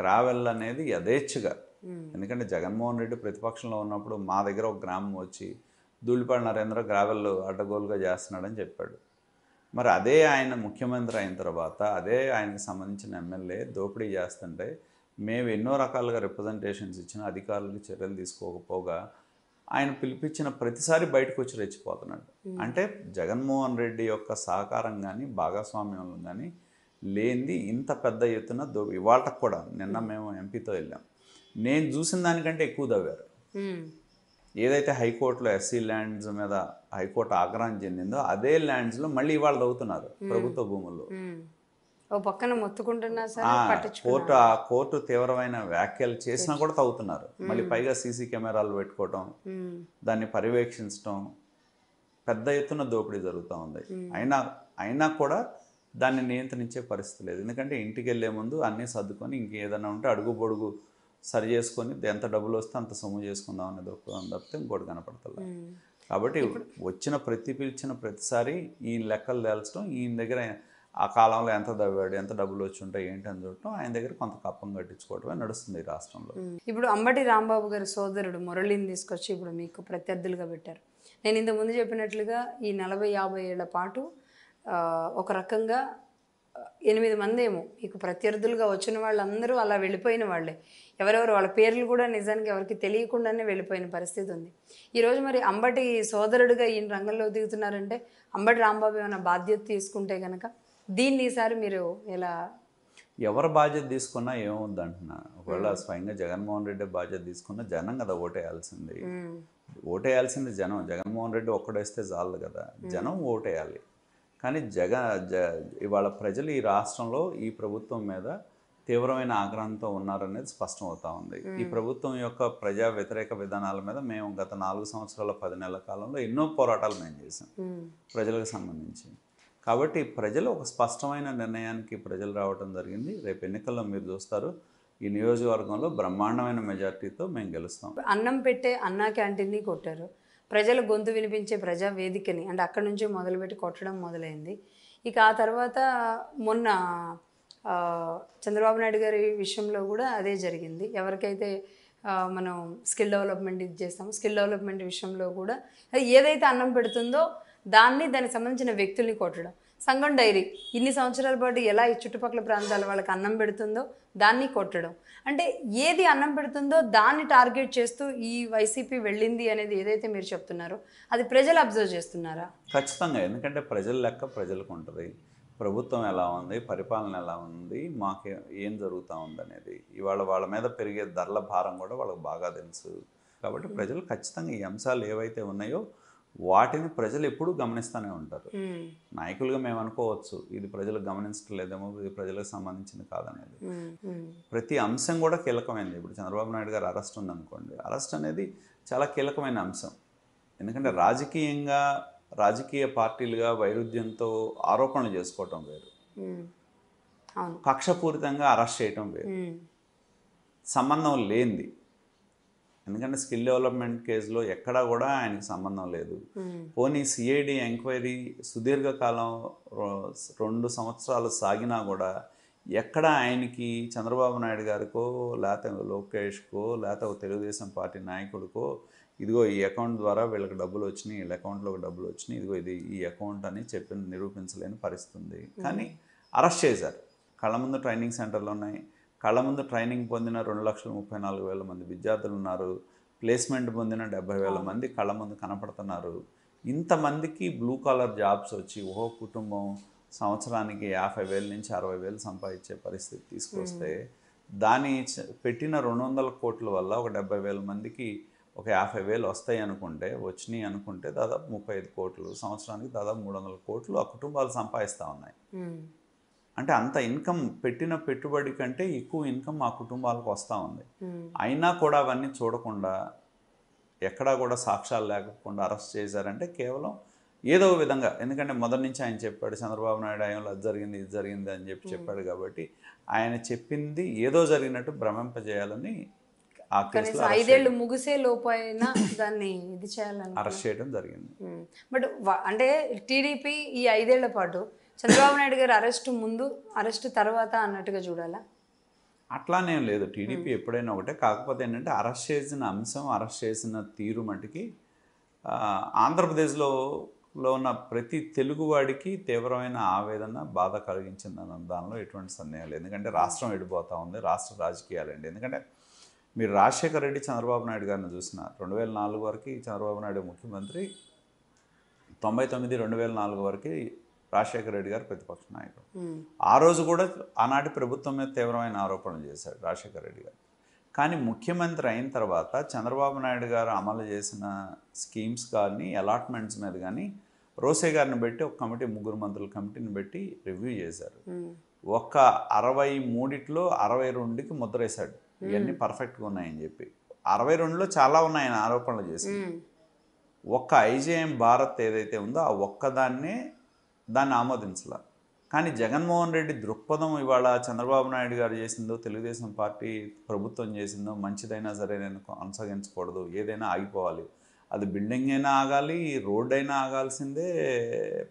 గ్రావెల్ అనేది యథేచ్ఛగా Hmm. ఎందుకంటే జగన్మోహన్ రెడ్డి ప్రతిపక్షంలో ఉన్నప్పుడు మా దగ్గర ఒక గ్రామం వచ్చి ధూళిపాడు నరేంద్ర గ్రావెల్ అడ్డగోలుగా చేస్తున్నాడని చెప్పాడు మరి అదే ఆయన ముఖ్యమంత్రి అయిన తర్వాత అదే ఆయనకు సంబంధించిన ఎమ్మెల్యే దోపిడీ చేస్తుంటే మేము ఎన్నో రకాలుగా రిప్రజెంటేషన్స్ ఇచ్చిన అధికారులకు చర్యలు తీసుకోకపోగా ఆయన పిలిపించిన ప్రతిసారి బయటకు వచ్చి రెచ్చిపోతున్నాడు hmm. అంటే జగన్మోహన్ రెడ్డి యొక్క సహకారం కానీ భాగస్వామ్యం కానీ లేనిది ఇంత పెద్ద ఎత్తున దో ఇవాళ కూడా నిన్న hmm. మేము ఎంపీతో వెళ్ళాం నేను చూసిన దానికంటే ఎక్కువ తవ్వారు ఏదైతే హైకోర్టులో ఎస్సీ ల్యాండ్స్ మీద హైకోర్టు ఆగ్రహం చెందిందో అదే ల్యాండ్స్లో మళ్ళీ ఇవాళ తవ్వుతున్నారు ప్రభుత్వ భూముల్లో పక్కన కోర్టు ఆ కోర్టు తీవ్రమైన వ్యాఖ్యలు చేసినా కూడా తవ్వుతున్నారు మళ్ళీ పైగా సీసీ కెమెరాలు పెట్టుకోవటం దాన్ని పర్యవేక్షించటం పెద్ద ఎత్తున దోపిడీ జరుగుతూ ఉంది అయినా అయినా కూడా దాన్ని నియంత్రించే పరిస్థితి లేదు ఎందుకంటే ఇంటికి వెళ్లే ముందు అన్నీ సర్దుకొని ఇంకేదైనా ఉంటే అడుగు పొడుగు సరి చేసుకొని ఎంత డబ్బులు వస్తే అంత సొమ్ము చేసుకుందాం అనేది ఒప్పుకుందాం తప్పితే ఇంకోటి కనపడతలే కాబట్టి వచ్చిన ప్రతి పిలిచిన ప్రతిసారి ఈ లెక్కలు తేల్చడం ఈయన దగ్గర ఆ కాలంలో ఎంత దవ్వాడు ఎంత డబ్బులు వచ్చి ఉంటాయి ఏంటి అని చూడటం ఆయన దగ్గర కొంత కప్పం కట్టించుకోవటమే నడుస్తుంది ఈ రాష్ట్రంలో ఇప్పుడు అంబటి రాంబాబు గారి సోదరుడు మురళిని తీసుకొచ్చి ఇప్పుడు మీకు ప్రత్యర్థులుగా పెట్టారు నేను ఇంతకుముందు చెప్పినట్లుగా ఈ నలభై యాభై ఏళ్ల పాటు ఒక రకంగా ఎనిమిది మంది ఏమో మీకు ప్రత్యర్థులుగా వచ్చిన వాళ్ళందరూ అలా వెళ్ళిపోయిన వాళ్ళే ఎవరెవరు వాళ్ళ పేర్లు కూడా నిజానికి ఎవరికి తెలియకుండానే వెళ్ళిపోయిన పరిస్థితి ఉంది ఈరోజు మరి అంబటి సోదరుడిగా ఈయన రంగంలో దిగుతున్నారంటే అంబటి రాంబాబు ఏమైనా బాధ్యత తీసుకుంటే కనుక దీన్ని ఈసారి మీరు ఎలా ఎవరు బాధ్యత తీసుకున్నా ఏముంది అంటున్నా ఒకవేళ స్వయంగా జగన్మోహన్ రెడ్డి బాధ్యత తీసుకున్నా జనం కదా ఓటేయాల్సింది ఓటేయాల్సింది జనం జగన్మోహన్ రెడ్డి ఒక్కడేస్తే చాలదు కదా జనం ఓటేయాలి కానీ జగ జ ఇవాళ ప్రజలు ఈ రాష్ట్రంలో ఈ ప్రభుత్వం మీద తీవ్రమైన ఆగ్రహంతో ఉన్నారనేది స్పష్టం అవుతా ఉంది ఈ ప్రభుత్వం యొక్క ప్రజా వ్యతిరేక విధానాల మీద మేము గత నాలుగు సంవత్సరాల పది నెలల కాలంలో ఎన్నో పోరాటాలు మేము చేసాం ప్రజలకు సంబంధించి కాబట్టి ప్రజలు ఒక స్పష్టమైన నిర్ణయానికి ప్రజలు రావడం జరిగింది రేపు ఎన్నికల్లో మీరు చూస్తారు ఈ నియోజకవర్గంలో బ్రహ్మాండమైన మెజార్టీతో మేము గెలుస్తాం అన్నం పెట్టే అన్నా క్యాంటీన్ని కొట్టారు ప్రజల గొంతు వినిపించే ప్రజా వేదికని అంటే అక్కడి నుంచి మొదలుపెట్టి కొట్టడం మొదలైంది ఇక ఆ తర్వాత మొన్న చంద్రబాబు నాయుడు గారి విషయంలో కూడా అదే జరిగింది ఎవరికైతే మనం స్కిల్ డెవలప్మెంట్ ఇది చేస్తాము స్కిల్ డెవలప్మెంట్ విషయంలో కూడా ఏదైతే అన్నం పెడుతుందో దాన్ని దానికి సంబంధించిన వ్యక్తుల్ని కొట్టడం సంగం డైరీ ఇన్ని సంవత్సరాల పాటు ఎలా ఈ చుట్టుపక్కల ప్రాంతాల వాళ్ళకి అన్నం పెడుతుందో దాన్ని కొట్టడం అంటే ఏది అన్నం పెడుతుందో దాన్ని టార్గెట్ చేస్తూ ఈ వైసీపీ వెళ్ళింది అనేది ఏదైతే మీరు చెప్తున్నారో అది ప్రజలు అబ్జర్వ్ చేస్తున్నారా ఖచ్చితంగా ఎందుకంటే ప్రజల లెక్క ప్రజలకు ఉంటుంది ప్రభుత్వం ఎలా ఉంది పరిపాలన ఎలా ఉంది మాకు ఏం జరుగుతూ ఉంది అనేది ఇవాళ వాళ్ళ మీద పెరిగే ధరల భారం కూడా వాళ్ళకి బాగా తెలుసు కాబట్టి ప్రజలు ఖచ్చితంగా ఈ అంశాలు ఏవైతే ఉన్నాయో వాటిని ప్రజలు ఎప్పుడూ గమనిస్తూనే ఉంటారు నాయకులుగా మేము అనుకోవచ్చు ఇది ప్రజలు గమనించట్లేదేమో ఇది ప్రజలకు సంబంధించింది కాదనేది ప్రతి అంశం కూడా కీలకమైనది ఇప్పుడు చంద్రబాబు నాయుడు గారు అరెస్ట్ ఉందనుకోండి అరెస్ట్ అనేది చాలా కీలకమైన అంశం ఎందుకంటే రాజకీయంగా రాజకీయ పార్టీలుగా వైరుధ్యంతో ఆరోపణలు చేసుకోవటం వేరు కక్షపూరితంగా అరెస్ట్ చేయటం వేరు సంబంధం లేనిది ఎందుకంటే స్కిల్ డెవలప్మెంట్ కేసులో ఎక్కడా కూడా ఆయనకు సంబంధం లేదు పోనీ సిఐడి ఎంక్వైరీ సుదీర్ఘకాలం రెండు సంవత్సరాలు సాగినా కూడా ఎక్కడ ఆయనకి చంద్రబాబు నాయుడు గారికో లేకపోతే లోకేష్కో లేకపోతే ఒక తెలుగుదేశం పార్టీ నాయకుడికో ఇదిగో ఈ అకౌంట్ ద్వారా వీళ్ళకి డబ్బులు వచ్చినాయి వీళ్ళ అకౌంట్లో డబ్బులు వచ్చినాయి ఇదిగో ఇది ఈ అకౌంట్ అని చెప్పి నిరూపించలేని పరిస్థితి ఉంది కానీ అరెస్ట్ చేశారు కళ్ళ ముందు ట్రైనింగ్ సెంటర్లు ఉన్నాయి కళ్ళ ముందు ట్రైనింగ్ పొందిన రెండు లక్షల ముప్పై నాలుగు వేల మంది విద్యార్థులు ఉన్నారు ప్లేస్మెంట్ పొందిన డెబ్బై వేల మంది కళ్ళ ముందు కనపడుతున్నారు ఇంతమందికి బ్లూ కాలర్ జాబ్స్ వచ్చి ఓహో కుటుంబం సంవత్సరానికి యాభై వేల నుంచి అరవై వేలు సంపాదించే పరిస్థితి తీసుకొస్తే దాని పెట్టిన రెండు వందల కోట్ల వల్ల ఒక డెబ్బై వేల మందికి ఒక యాభై వేలు వస్తాయి అనుకుంటే వచ్చినాయి అనుకుంటే దాదాపు ముప్పై ఐదు కోట్లు సంవత్సరానికి దాదాపు మూడు వందల కోట్లు ఆ కుటుంబాలు సంపాదిస్తూ ఉన్నాయి అంటే అంత ఇన్కమ్ పెట్టిన పెట్టుబడి కంటే ఎక్కువ ఇన్కమ్ మా కుటుంబాలకు వస్తూ ఉంది అయినా కూడా అవన్నీ చూడకుండా ఎక్కడా కూడా సాక్ష్యాలు లేకుండా అరెస్ట్ చేశారంటే కేవలం ఏదో విధంగా ఎందుకంటే మొదటి నుంచి ఆయన చెప్పాడు చంద్రబాబు నాయుడు ఆయనలో అది జరిగింది ఇది జరిగింది అని చెప్పి చెప్పాడు కాబట్టి ఆయన చెప్పింది ఏదో జరిగినట్టు భ్రమింపజేయాలని ఆ ఐదేళ్లు ముగిసే లోపైనా దాన్ని ఇది చేయాలని అరెస్ట్ చేయడం జరిగింది బట్ అంటే టీడీపీ ఈ ఐదేళ్ల పాటు చంద్రబాబు నాయుడు గారు అరెస్టు ముందు అరెస్టు తర్వాత అన్నట్టుగా చూడాలా అట్లానేం లేదు టీడీపీ hmm. ఎప్పుడైనా ఒకటే కాకపోతే ఏంటంటే అరెస్ట్ చేసిన అంశం అరెస్ట్ చేసిన తీరు మటుకి ఆంధ్రప్రదేశ్లో లో ఉన్న ప్రతి తెలుగువాడికి తీవ్రమైన ఆవేదన బాధ కలిగించిందన్న దానిలో ఎటువంటి సందేహం లేదు ఎందుకంటే రాష్ట్రం ఎడిపోతూ ఉంది రాష్ట్ర రాజకీయాలండి ఎందుకంటే మీరు రాజశేఖర రెడ్డి చంద్రబాబు నాయుడు గారిని చూసిన రెండు వేల నాలుగు వరకు చంద్రబాబు నాయుడు ముఖ్యమంత్రి తొంభై తొమ్మిది రెండు వేల నాలుగు వరకు రాజశేఖర రెడ్డి గారు ప్రతిపక్ష నాయకుడు ఆ రోజు కూడా ఆనాటి ప్రభుత్వం మీద తీవ్రమైన ఆరోపణలు చేశాడు రాజశేఖర రెడ్డి గారు కానీ ముఖ్యమంత్రి అయిన తర్వాత చంద్రబాబు నాయుడు గారు అమలు చేసిన స్కీమ్స్ కానీ అలాట్మెంట్స్ మీద కానీ రోసే గారిని పెట్టి ఒక కమిటీ ముగ్గురు మంత్రుల కమిటీని పెట్టి రివ్యూ చేశారు ఒక్క అరవై మూడిట్లో అరవై రెండుకి ముద్రేశాడు ఇవన్నీ పర్ఫెక్ట్గా ఉన్నాయని చెప్పి అరవై రెండులో చాలా ఉన్నాయని ఆరోపణలు చేసి ఒక్క ఐజేఎం భారత్ ఏదైతే ఉందో ఆ ఒక్కదాన్నే దాన్ని ఆమోదించాల కానీ జగన్మోహన్ రెడ్డి దృక్పథం ఇవాళ చంద్రబాబు నాయుడు గారు చేసిందో తెలుగుదేశం పార్టీ ప్రభుత్వం చేసిందో మంచిదైనా సరే నేను కొనసాగించకూడదు ఏదైనా ఆగిపోవాలి అది బిల్డింగ్ అయినా ఆగాలి రోడ్ అయినా ఆగాల్సిందే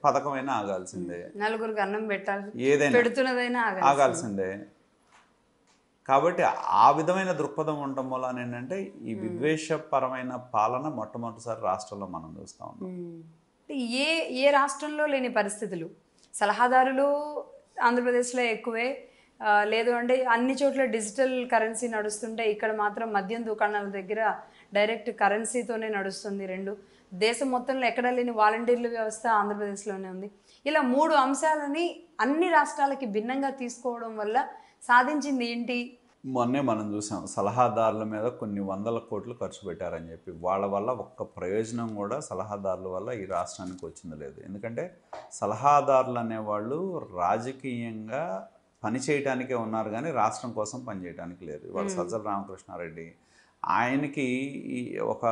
పథకం అయినా ఆగాల్సిందే నలుగురికి అన్నం పెట్టాలి ఏదైనా ఆగాల్సిందే కాబట్టి ఆ విధమైన దృక్పథం ఉండటం వల్ల ఏంటంటే ఈ విద్వేషపరమైన పాలన మొట్టమొదటిసారి రాష్ట్రంలో మనం చూస్తూ ఉన్నాం ఏ ఏ రాష్ట్రంలో లేని పరిస్థితులు సలహాదారులు ఆంధ్రప్రదేశ్లో ఎక్కువే లేదు అంటే అన్ని చోట్ల డిజిటల్ కరెన్సీ నడుస్తుంటే ఇక్కడ మాత్రం మద్యం దుకాణాల దగ్గర డైరెక్ట్ కరెన్సీతోనే నడుస్తుంది రెండు దేశం మొత్తంలో ఎక్కడ లేని వాలంటీర్ల వ్యవస్థ ఆంధ్రప్రదేశ్లోనే ఉంది ఇలా మూడు అంశాలని అన్ని రాష్ట్రాలకి భిన్నంగా తీసుకోవడం వల్ల సాధించింది ఏంటి మొన్నే మనం చూసాం సలహాదారుల మీద కొన్ని వందల కోట్లు ఖర్చు పెట్టారని చెప్పి వాళ్ళ వల్ల ఒక్క ప్రయోజనం కూడా సలహాదారుల వల్ల ఈ రాష్ట్రానికి వచ్చింది లేదు ఎందుకంటే సలహాదారులు అనేవాళ్ళు రాజకీయంగా పని ఉన్నారు కానీ రాష్ట్రం కోసం పనిచేయడానికి లేదు వాళ్ళు సజ్జల రామకృష్ణారెడ్డి ఆయనకి ఒక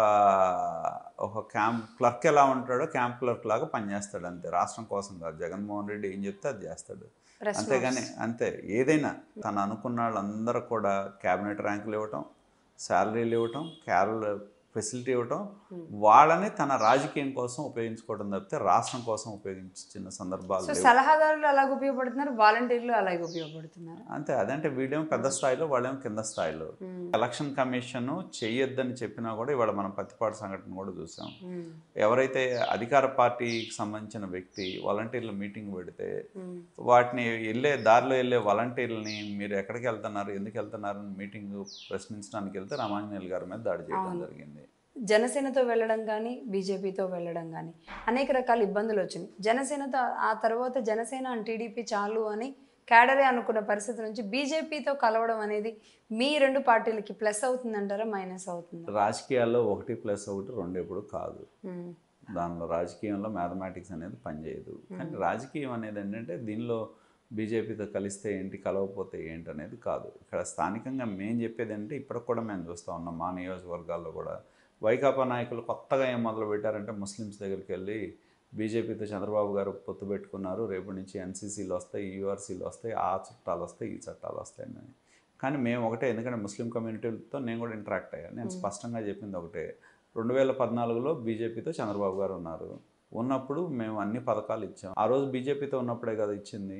ఒక క్యాంప్ క్లర్క్ ఎలా ఉంటాడో క్యాంప్ క్లర్క్ లాగా పనిచేస్తాడు అంతే రాష్ట్రం కోసం కాదు జగన్మోహన్ రెడ్డి ఏం చెప్తే అది చేస్తాడు అంతేగాని అంతే ఏదైనా తను అనుకున్న వాళ్ళందరూ కూడా క్యాబినెట్ ర్యాంకులు ఇవ్వటం శాలరీలు ఇవ్వటం కేరళ ఫెసిలిటీ ఇవ్వటం వాళ్ళని తన రాజకీయం కోసం ఉపయోగించుకోవడం తప్పితే రాష్ట్రం కోసం ఉపయోగించిన సందర్భాలు సలహాదారులు అలాగే ఉపయోగపడుతున్నారు వాలంటీర్లు అలాగే ఉపయోగపడుతున్నారు అంతే అదంటే వీడేమో పెద్ద స్థాయిలో వాళ్ళేమో కింద స్థాయిలో ఎలక్షన్ కమిషన్ చేయొద్దని చెప్పినా కూడా ఇవాళ మనం పత్తిపాటు సంఘటన కూడా చూసాం ఎవరైతే అధికార పార్టీకి సంబంధించిన వ్యక్తి వాలంటీర్ల మీటింగ్ పెడితే వాటిని వెళ్ళే దారిలో వెళ్ళే వాలంటీర్లని మీరు ఎక్కడికి వెళ్తున్నారు ఎందుకు వెళ్తున్నారు మీటింగ్ ప్రశ్నించడానికి వెళ్తే రామాంజనేయులు గారి మీద దాడి చేయడం జరిగింది జనసేనతో వెళ్ళడం కానీ బీజేపీతో వెళ్ళడం కానీ అనేక రకాల ఇబ్బందులు వచ్చినాయి జనసేనతో ఆ తర్వాత జనసేన అండ్ టీడీపీ చాలు అని కేడరే అనుకున్న పరిస్థితి నుంచి బీజేపీతో కలవడం అనేది మీ రెండు పార్టీలకి ప్లస్ అవుతుందంటారా మైనస్ అవుతుంది రాజకీయాల్లో ఒకటి ప్లస్ ఒకటి రెండు ఎప్పుడు కాదు దానిలో రాజకీయంలో మ్యాథమెటిక్స్ అనేది పనిచేయదు కానీ రాజకీయం అనేది ఏంటంటే దీనిలో బీజేపీతో కలిస్తే ఏంటి కలవకపోతే ఏంటి అనేది కాదు ఇక్కడ స్థానికంగా మేము చెప్పేది అంటే ఇప్పటికి కూడా మేము చూస్తూ ఉన్నాం మా నియోజకవర్గాల్లో కూడా వైకాపా నాయకులు కొత్తగా ఏం మొదలు పెట్టారంటే ముస్లిమ్స్ దగ్గరికి వెళ్ళి బీజేపీతో చంద్రబాబు గారు పొత్తు పెట్టుకున్నారు రేపు నుంచి ఎన్సీసీలు వస్తాయి యూఆర్సీలు వస్తాయి ఆ చట్టాలు వస్తాయి ఈ చట్టాలు వస్తాయని కానీ మేము ఒకటే ఎందుకంటే ముస్లిం కమ్యూనిటీలతో నేను కూడా ఇంటరాక్ట్ అయ్యాను నేను స్పష్టంగా చెప్పింది ఒకటే రెండు వేల పద్నాలుగులో బీజేపీతో చంద్రబాబు గారు ఉన్నారు ఉన్నప్పుడు మేము అన్ని పథకాలు ఇచ్చాం ఆ రోజు బీజేపీతో ఉన్నప్పుడే కదా ఇచ్చింది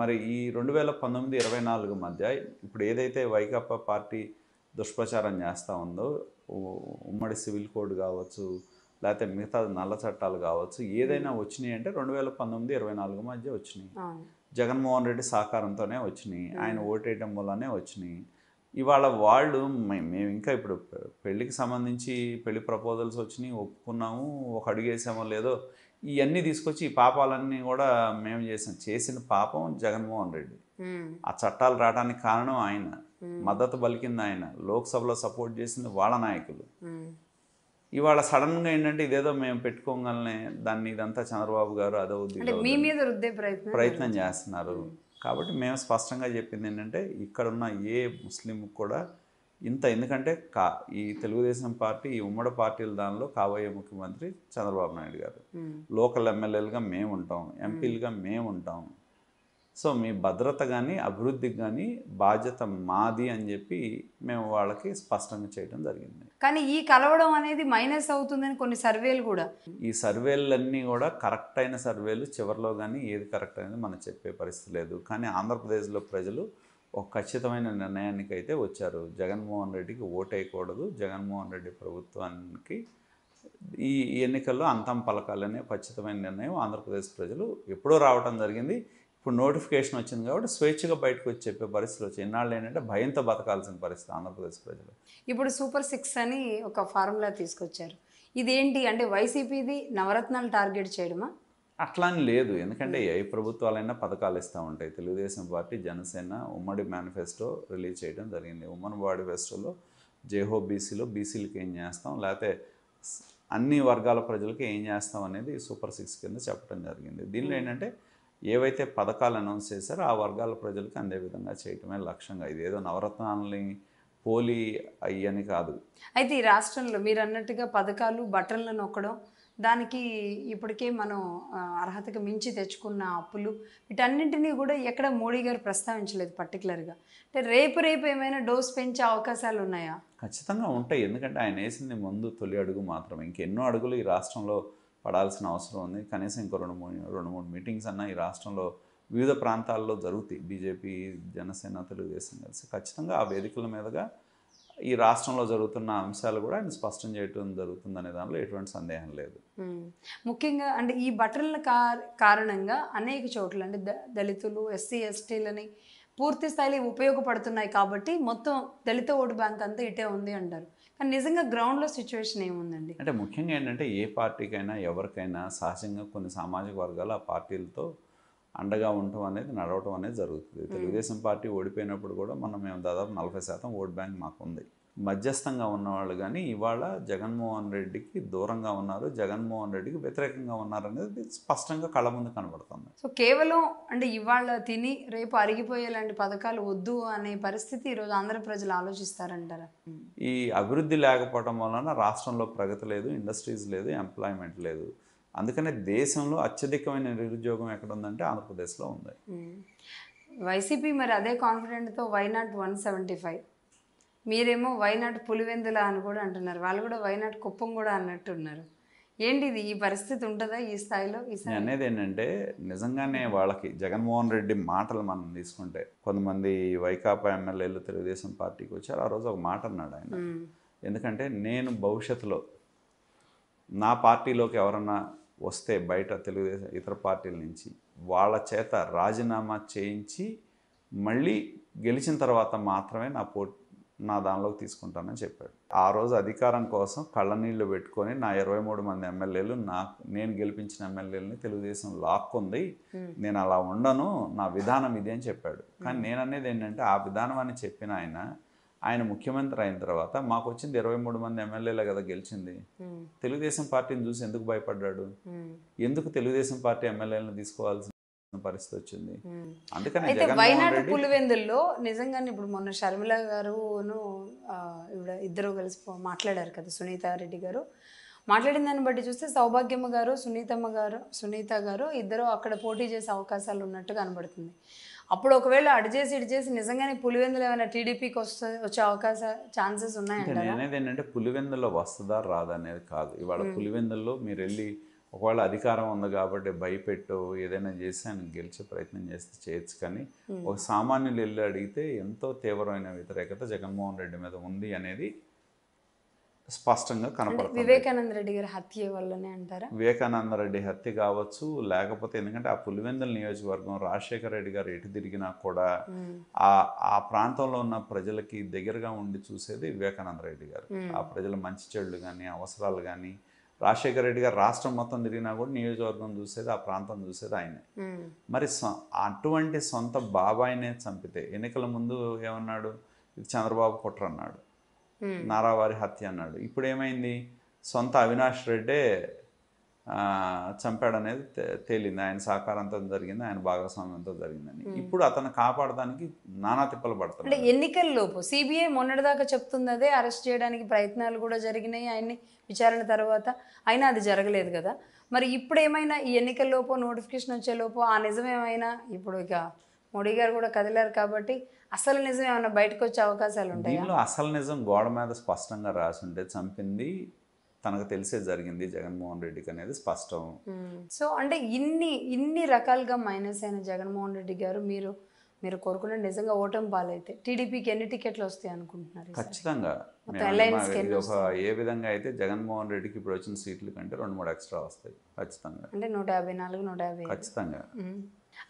మరి ఈ రెండు వేల పంతొమ్మిది ఇరవై నాలుగు మధ్య ఇప్పుడు ఏదైతే వైకాపా పార్టీ దుష్ప్రచారం చేస్తూ ఉందో ఉమ్మడి సివిల్ కోడ్ కావచ్చు లేకపోతే మిగతా నల్ల చట్టాలు కావచ్చు ఏదైనా వచ్చినాయి అంటే రెండు వేల పంతొమ్మిది ఇరవై నాలుగు మధ్య వచ్చినాయి జగన్మోహన్ రెడ్డి సహకారంతోనే వచ్చినాయి ఆయన ఓటేయటం వల్లనే వచ్చినాయి ఇవాళ వాళ్ళు మేము ఇంకా ఇప్పుడు పెళ్ళికి సంబంధించి పెళ్లి ప్రపోజల్స్ వచ్చినాయి ఒప్పుకున్నాము ఒక అడుగేసామో లేదో ఇవన్నీ తీసుకొచ్చి ఈ పాపాలన్నీ కూడా మేము చేసాం చేసిన పాపం జగన్మోహన్ రెడ్డి ఆ చట్టాలు రావడానికి కారణం ఆయన మద్దతు పలికింది ఆయన లోక్సభలో సపోర్ట్ చేసింది వాళ్ళ నాయకులు ఇవాళ సడన్ గా ఏంటంటే ఇదేదో మేము పెట్టుకోగలనే దాన్ని ఇదంతా చంద్రబాబు గారు అదో ప్రయత్నం చేస్తున్నారు కాబట్టి మేము స్పష్టంగా చెప్పింది ఏంటంటే ఇక్కడ ఉన్న ఏ ముస్లిం కూడా ఇంత ఎందుకంటే కా ఈ తెలుగుదేశం పార్టీ ఈ ఉమ్మడి పార్టీల దానిలో కాబోయే ముఖ్యమంత్రి చంద్రబాబు నాయుడు గారు లోకల్ ఎమ్మెల్యేలుగా మేము ఉంటాం ఎంపీలుగా మేము ఉంటాం సో మీ భద్రత కానీ అభివృద్ధికి కానీ బాధ్యత మాది అని చెప్పి మేము వాళ్ళకి స్పష్టంగా చేయడం జరిగింది కానీ ఈ కలవడం అనేది మైనస్ అవుతుందని కొన్ని సర్వేలు కూడా ఈ సర్వేలన్నీ కూడా కరెక్ట్ అయిన సర్వేలు చివరిలో కానీ ఏది కరెక్ట్ అనేది మనం చెప్పే పరిస్థితి లేదు కానీ ఆంధ్రప్రదేశ్లో ప్రజలు ఒక ఖచ్చితమైన నిర్ణయానికి అయితే వచ్చారు జగన్మోహన్ రెడ్డికి ఓటేయకూడదు జగన్మోహన్ రెడ్డి ప్రభుత్వానికి ఈ ఎన్నికల్లో అంతం పలకాలనే ఖచ్చితమైన నిర్ణయం ఆంధ్రప్రదేశ్ ప్రజలు ఎప్పుడో రావడం జరిగింది ఇప్పుడు నోటిఫికేషన్ వచ్చింది కాబట్టి స్వేచ్ఛగా బయటకు వచ్చి చెప్పే పరిస్థితులు వచ్చాయి ఇన్నాళ్ళు ఏంటంటే భయంతో బతకాల్సిన పరిస్థితి ఆంధ్రప్రదేశ్ ప్రజలు ఇప్పుడు సూపర్ సిక్స్ అని ఒక ఫార్ములా తీసుకొచ్చారు ఇదేంటి అంటే వైసీపీది నవరత్నాలు టార్గెట్ చేయడమా అట్లా అని లేదు ఎందుకంటే ఏ ప్రభుత్వాలైనా పథకాలు ఇస్తూ ఉంటాయి తెలుగుదేశం పార్టీ జనసేన ఉమ్మడి మేనిఫెస్టో రిలీజ్ చేయడం జరిగింది ఉమ్మడి మేనిఫెస్టోలో జేహో బీసీలో బీసీలకి ఏం చేస్తాం లేకపోతే అన్ని వర్గాల ప్రజలకి ఏం చేస్తాం అనేది సూపర్ సిక్స్ కింద చెప్పడం జరిగింది దీనిలో ఏంటంటే ఏవైతే పథకాలు అనౌన్స్ చేశారో ఆ వర్గాల ప్రజలకు అందే విధంగా చేయటమే లక్ష్యంగా ఇది ఏదో నవరత్నాలని పోలి అయ్యని కాదు అయితే ఈ రాష్ట్రంలో మీరు అన్నట్టుగా పథకాలు బటన్లు నొక్కడం దానికి ఇప్పటికే మనం అర్హతకు మించి తెచ్చుకున్న అప్పులు వీటన్నింటినీ కూడా ఎక్కడ మోడీ గారు ప్రస్తావించలేదు పర్టికులర్గా అంటే రేపు రేపు ఏమైనా డోస్ పెంచే అవకాశాలు ఉన్నాయా ఖచ్చితంగా ఉంటాయి ఎందుకంటే ఆయన వేసింది ముందు తొలి అడుగు మాత్రమే ఇంకెన్నో అడుగులు ఈ రాష్ట్రంలో పడాల్సిన అవసరం ఉంది కనీసం ఇంకో రెండు మూడు రెండు మూడు మీటింగ్స్ అన్న ఈ రాష్ట్రంలో వివిధ ప్రాంతాల్లో జరుగుతాయి బీజేపీ జనసేన తెలుగుదేశం కలిసి ఖచ్చితంగా ఆ వేదికల మీదుగా ఈ రాష్ట్రంలో జరుగుతున్న అంశాలు కూడా ఆయన స్పష్టం చేయటం జరుగుతుంది అనే దానిలో ఎటువంటి సందేహం లేదు ముఖ్యంగా అంటే ఈ బట్టల కారణంగా అనేక చోట్ల అంటే దళితులు ఎస్సీ ఎస్టీలని పూర్తి స్థాయిలో ఉపయోగపడుతున్నాయి కాబట్టి మొత్తం దళిత ఓటు బ్యాంక్ అంతా ఇటే ఉంది అంటారు కానీ నిజంగా గ్రౌండ్లో సిచ్యువేషన్ ఏముందండి అంటే ముఖ్యంగా ఏంటంటే ఏ పార్టీకైనా ఎవరికైనా సహజంగా కొన్ని సామాజిక వర్గాలు ఆ పార్టీలతో అండగా ఉండటం అనేది నడవటం అనేది జరుగుతుంది తెలుగుదేశం పార్టీ ఓడిపోయినప్పుడు కూడా మనం మేము దాదాపు నలభై శాతం ఓట్ బ్యాంక్ మాకు ఉంది మధ్యస్థంగా ఉన్నవాళ్ళు కానీ ఇవాళ జగన్మోహన్ రెడ్డికి దూరంగా ఉన్నారు జగన్మోహన్ రెడ్డికి వ్యతిరేకంగా ఉన్నారు అనేది స్పష్టంగా కళ్ళ ముందు కనబడుతుంది సో కేవలం అంటే ఇవాళ తిని రేపు అరిగిపోయేలాంటి పథకాలు వద్దు అనే పరిస్థితి ఈరోజు ఆంధ్ర ప్రజలు ఆలోచిస్తారంటారా ఈ అభివృద్ధి లేకపోవడం వలన రాష్ట్రంలో ప్రగతి లేదు ఇండస్ట్రీస్ లేదు ఎంప్లాయ్మెంట్ లేదు అందుకనే దేశంలో అత్యధికమైన నిరుద్యోగం ఎక్కడ ఉందంటే ఆంధ్రప్రదేశ్లో ఉంది వైసీపీ మరి అదే కాన్ఫిడెంట్తో why not one seventy five మీరేమో వైనాడు పులివెందుల అని కూడా అంటున్నారు వాళ్ళు కూడా వైనాడు కుప్పం కూడా అన్నట్టున్నారు ఏంటి ఇది ఈ పరిస్థితి ఉంటుందా ఈ స్థాయిలో అనేది ఏంటంటే నిజంగానే వాళ్ళకి జగన్మోహన్ రెడ్డి మాటలు మనం తీసుకుంటే కొంతమంది వైకాపా ఎమ్మెల్యేలు తెలుగుదేశం పార్టీకి వచ్చారు ఆ రోజు ఒక మాట అన్నాడు ఆయన ఎందుకంటే నేను భవిష్యత్తులో నా పార్టీలోకి ఎవరన్నా వస్తే బయట తెలుగుదేశం ఇతర పార్టీల నుంచి వాళ్ళ చేత రాజీనామా చేయించి మళ్ళీ గెలిచిన తర్వాత మాత్రమే నా పోటీ నా దానిలోకి తీసుకుంటానని చెప్పాడు ఆ రోజు అధికారం కోసం కళ్ళనీళ్లు పెట్టుకొని నా ఇరవై మూడు మంది ఎమ్మెల్యేలు నా నేను గెలిపించిన ఎమ్మెల్యేలని తెలుగుదేశం లాక్కుంది నేను అలా ఉండను నా విధానం ఇది అని చెప్పాడు కానీ నేను అనేది ఏంటంటే ఆ విధానం అని చెప్పిన ఆయన ఆయన ముఖ్యమంత్రి అయిన తర్వాత మాకు వచ్చింది ఇరవై మూడు మంది ఎమ్మెల్యేలే కదా గెలిచింది తెలుగుదేశం పార్టీని చూసి ఎందుకు భయపడ్డాడు ఎందుకు తెలుగుదేశం పార్టీ ఎమ్మెల్యేలను తీసుకోవాల్సింది పరిస్థితి వచ్చింది అయితే వైనాడు పులివెందుల్లో నిజంగా ఇప్పుడు మొన్న షర్మిల గారును ఇద్దరు కలిసి మాట్లాడారు కదా సునీత రెడ్డి గారు మాట్లాడిన దాన్ని బట్టి చూస్తే సౌభాగ్యమ్మ గారు సునీతమ్మ గారు సునీత గారు ఇద్దరు అక్కడ పోటీ చేసే అవకాశాలు ఉన్నట్టు కనబడుతుంది అప్పుడు ఒకవేళ చేసి ఇటు చేసి నిజంగానే పులివెందులు ఏమైనా టీడీపీకి వస్తే వచ్చే అవకాశ ఛాన్సెస్ ఉన్నాయి నేనేది ఏంటంటే పులివెందులో వస్తుందా రాదా అనేది కాదు ఇవాళ పులివెందుల్లో మీరు వెళ్ళి ఒకవేళ అధికారం ఉంది కాబట్టి భయపెట్టు ఏదైనా చేసి ఆయన గెలిచే ప్రయత్నం చేస్తే చేయొచ్చు కానీ ఒక సామాన్యులు వెళ్ళి అడిగితే ఎంతో తీవ్రమైన వ్యతిరేకత జగన్మోహన్ రెడ్డి మీద ఉంది అనేది స్పష్టంగా కనపడుతుంది వివేకానంద రెడ్డి గారి హత్య వల్లనే అంటారా వివేకానంద రెడ్డి హత్య కావచ్చు లేకపోతే ఎందుకంటే ఆ పులివెందుల నియోజకవర్గం రాజశేఖర రెడ్డి గారు ఎటు తిరిగినా కూడా ఆ ఆ ప్రాంతంలో ఉన్న ప్రజలకి దగ్గరగా ఉండి చూసేది వివేకానంద రెడ్డి గారు ఆ ప్రజల మంచి చెడులు కానీ అవసరాలు కానీ రాజశేఖర రెడ్డి గారు రాష్ట్రం మొత్తం తిరిగినా కూడా నియోజకవర్గం చూసేది ఆ ప్రాంతం చూసేది ఆయనే మరి అటువంటి సొంత బాబాయినే చంపితే ఎన్నికల ముందు ఏమన్నాడు ఇది చంద్రబాబు కుట్ర అన్నాడు నారావారి హత్య అన్నాడు ఇప్పుడు ఏమైంది సొంత అవినాష్ రెడ్డే చంపాడనేది తేలింది ఆయన సహకారంతో జరిగింది ఆయన భాగస్వామ్యంతో జరిగిందని ఇప్పుడు అతను కాపాడడానికి నానా తిప్పలు పడతారు అంటే ఎన్నికల్లోపు సిబిఐ మొన్నటిదాకా చెప్తుంది అదే అరెస్ట్ చేయడానికి ప్రయత్నాలు కూడా జరిగినాయి ఆయన్ని విచారణ తర్వాత అయినా అది జరగలేదు కదా మరి ఇప్పుడు ఏమైనా ఈ ఎన్నికల్లోపు నోటిఫికేషన్ వచ్చేలోపు ఆ నిజమేమైనా ఇప్పుడు ఇక మోడీ గారు కూడా కదిలారు కాబట్టి అసలు నిజం ఏమైనా బయటకు వచ్చే అవకాశాలు ఉంటాయి అసలు నిజం గోడ మీద స్పష్టంగా రాసి ఉంటే చంపింది తనకు తెలిసే జరిగింది జగన్మోహన్ రెడ్డికి అనేది స్పష్టం సో అంటే ఇన్ని ఇన్ని రకాలుగా మైనస్ అయిన జగన్మోహన్ రెడ్డి గారు మీరు మీరు కోరుకున్న నిజంగా ఓటమి పాలైతే టీడీపీకి ఎన్ని టికెట్లు వస్తాయి అనుకుంటున్నారు ఖచ్చితంగా ఒక ఏ విధంగా అయితే జగన్మోహన్ రెడ్డికి ఇప్పుడు వచ్చిన సీట్ల కంటే రెండు మూడు ఎక్స్ట్రా వస్తాయి ఖచ్చితంగా అంటే నూట యాభై నాలుగు నూట యాభై ఖచ్చితంగా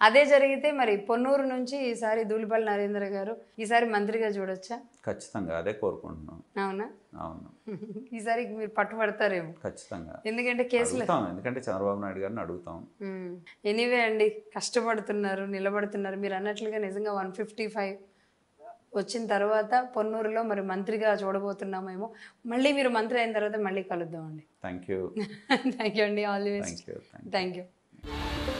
అదే జరిగితే మరి పొన్నూరు నుంచి ఈసారి దూలిపల్లి నరేంద్ర గారు ఈసారి మంత్రిగా చూడొచ్చా ఖచ్చితంగా అదే కోరుకుంటున్నాం అవునా అవును ఈసారి మీరు పట్టుబడతారేమో ఖచ్చితంగా ఎందుకంటే కేసులు ఎందుకంటే చంద్రబాబు నాయుడు గారిని అడుగుతాం ఎనీవే అండి కష్టపడుతున్నారు నిలబడుతున్నారు మీరు అన్నట్లుగా నిజంగా వన్ ఫిఫ్టీ ఫైవ్ వచ్చిన తర్వాత పొన్నూరులో మరి మంత్రిగా చూడబోతున్నామేమో మళ్ళీ మీరు మంత్రి అయిన తర్వాత మళ్ళీ కలుద్దాం అండి థ్యాంక్ యూ థ్యాంక్ యూ అండి all the best thank you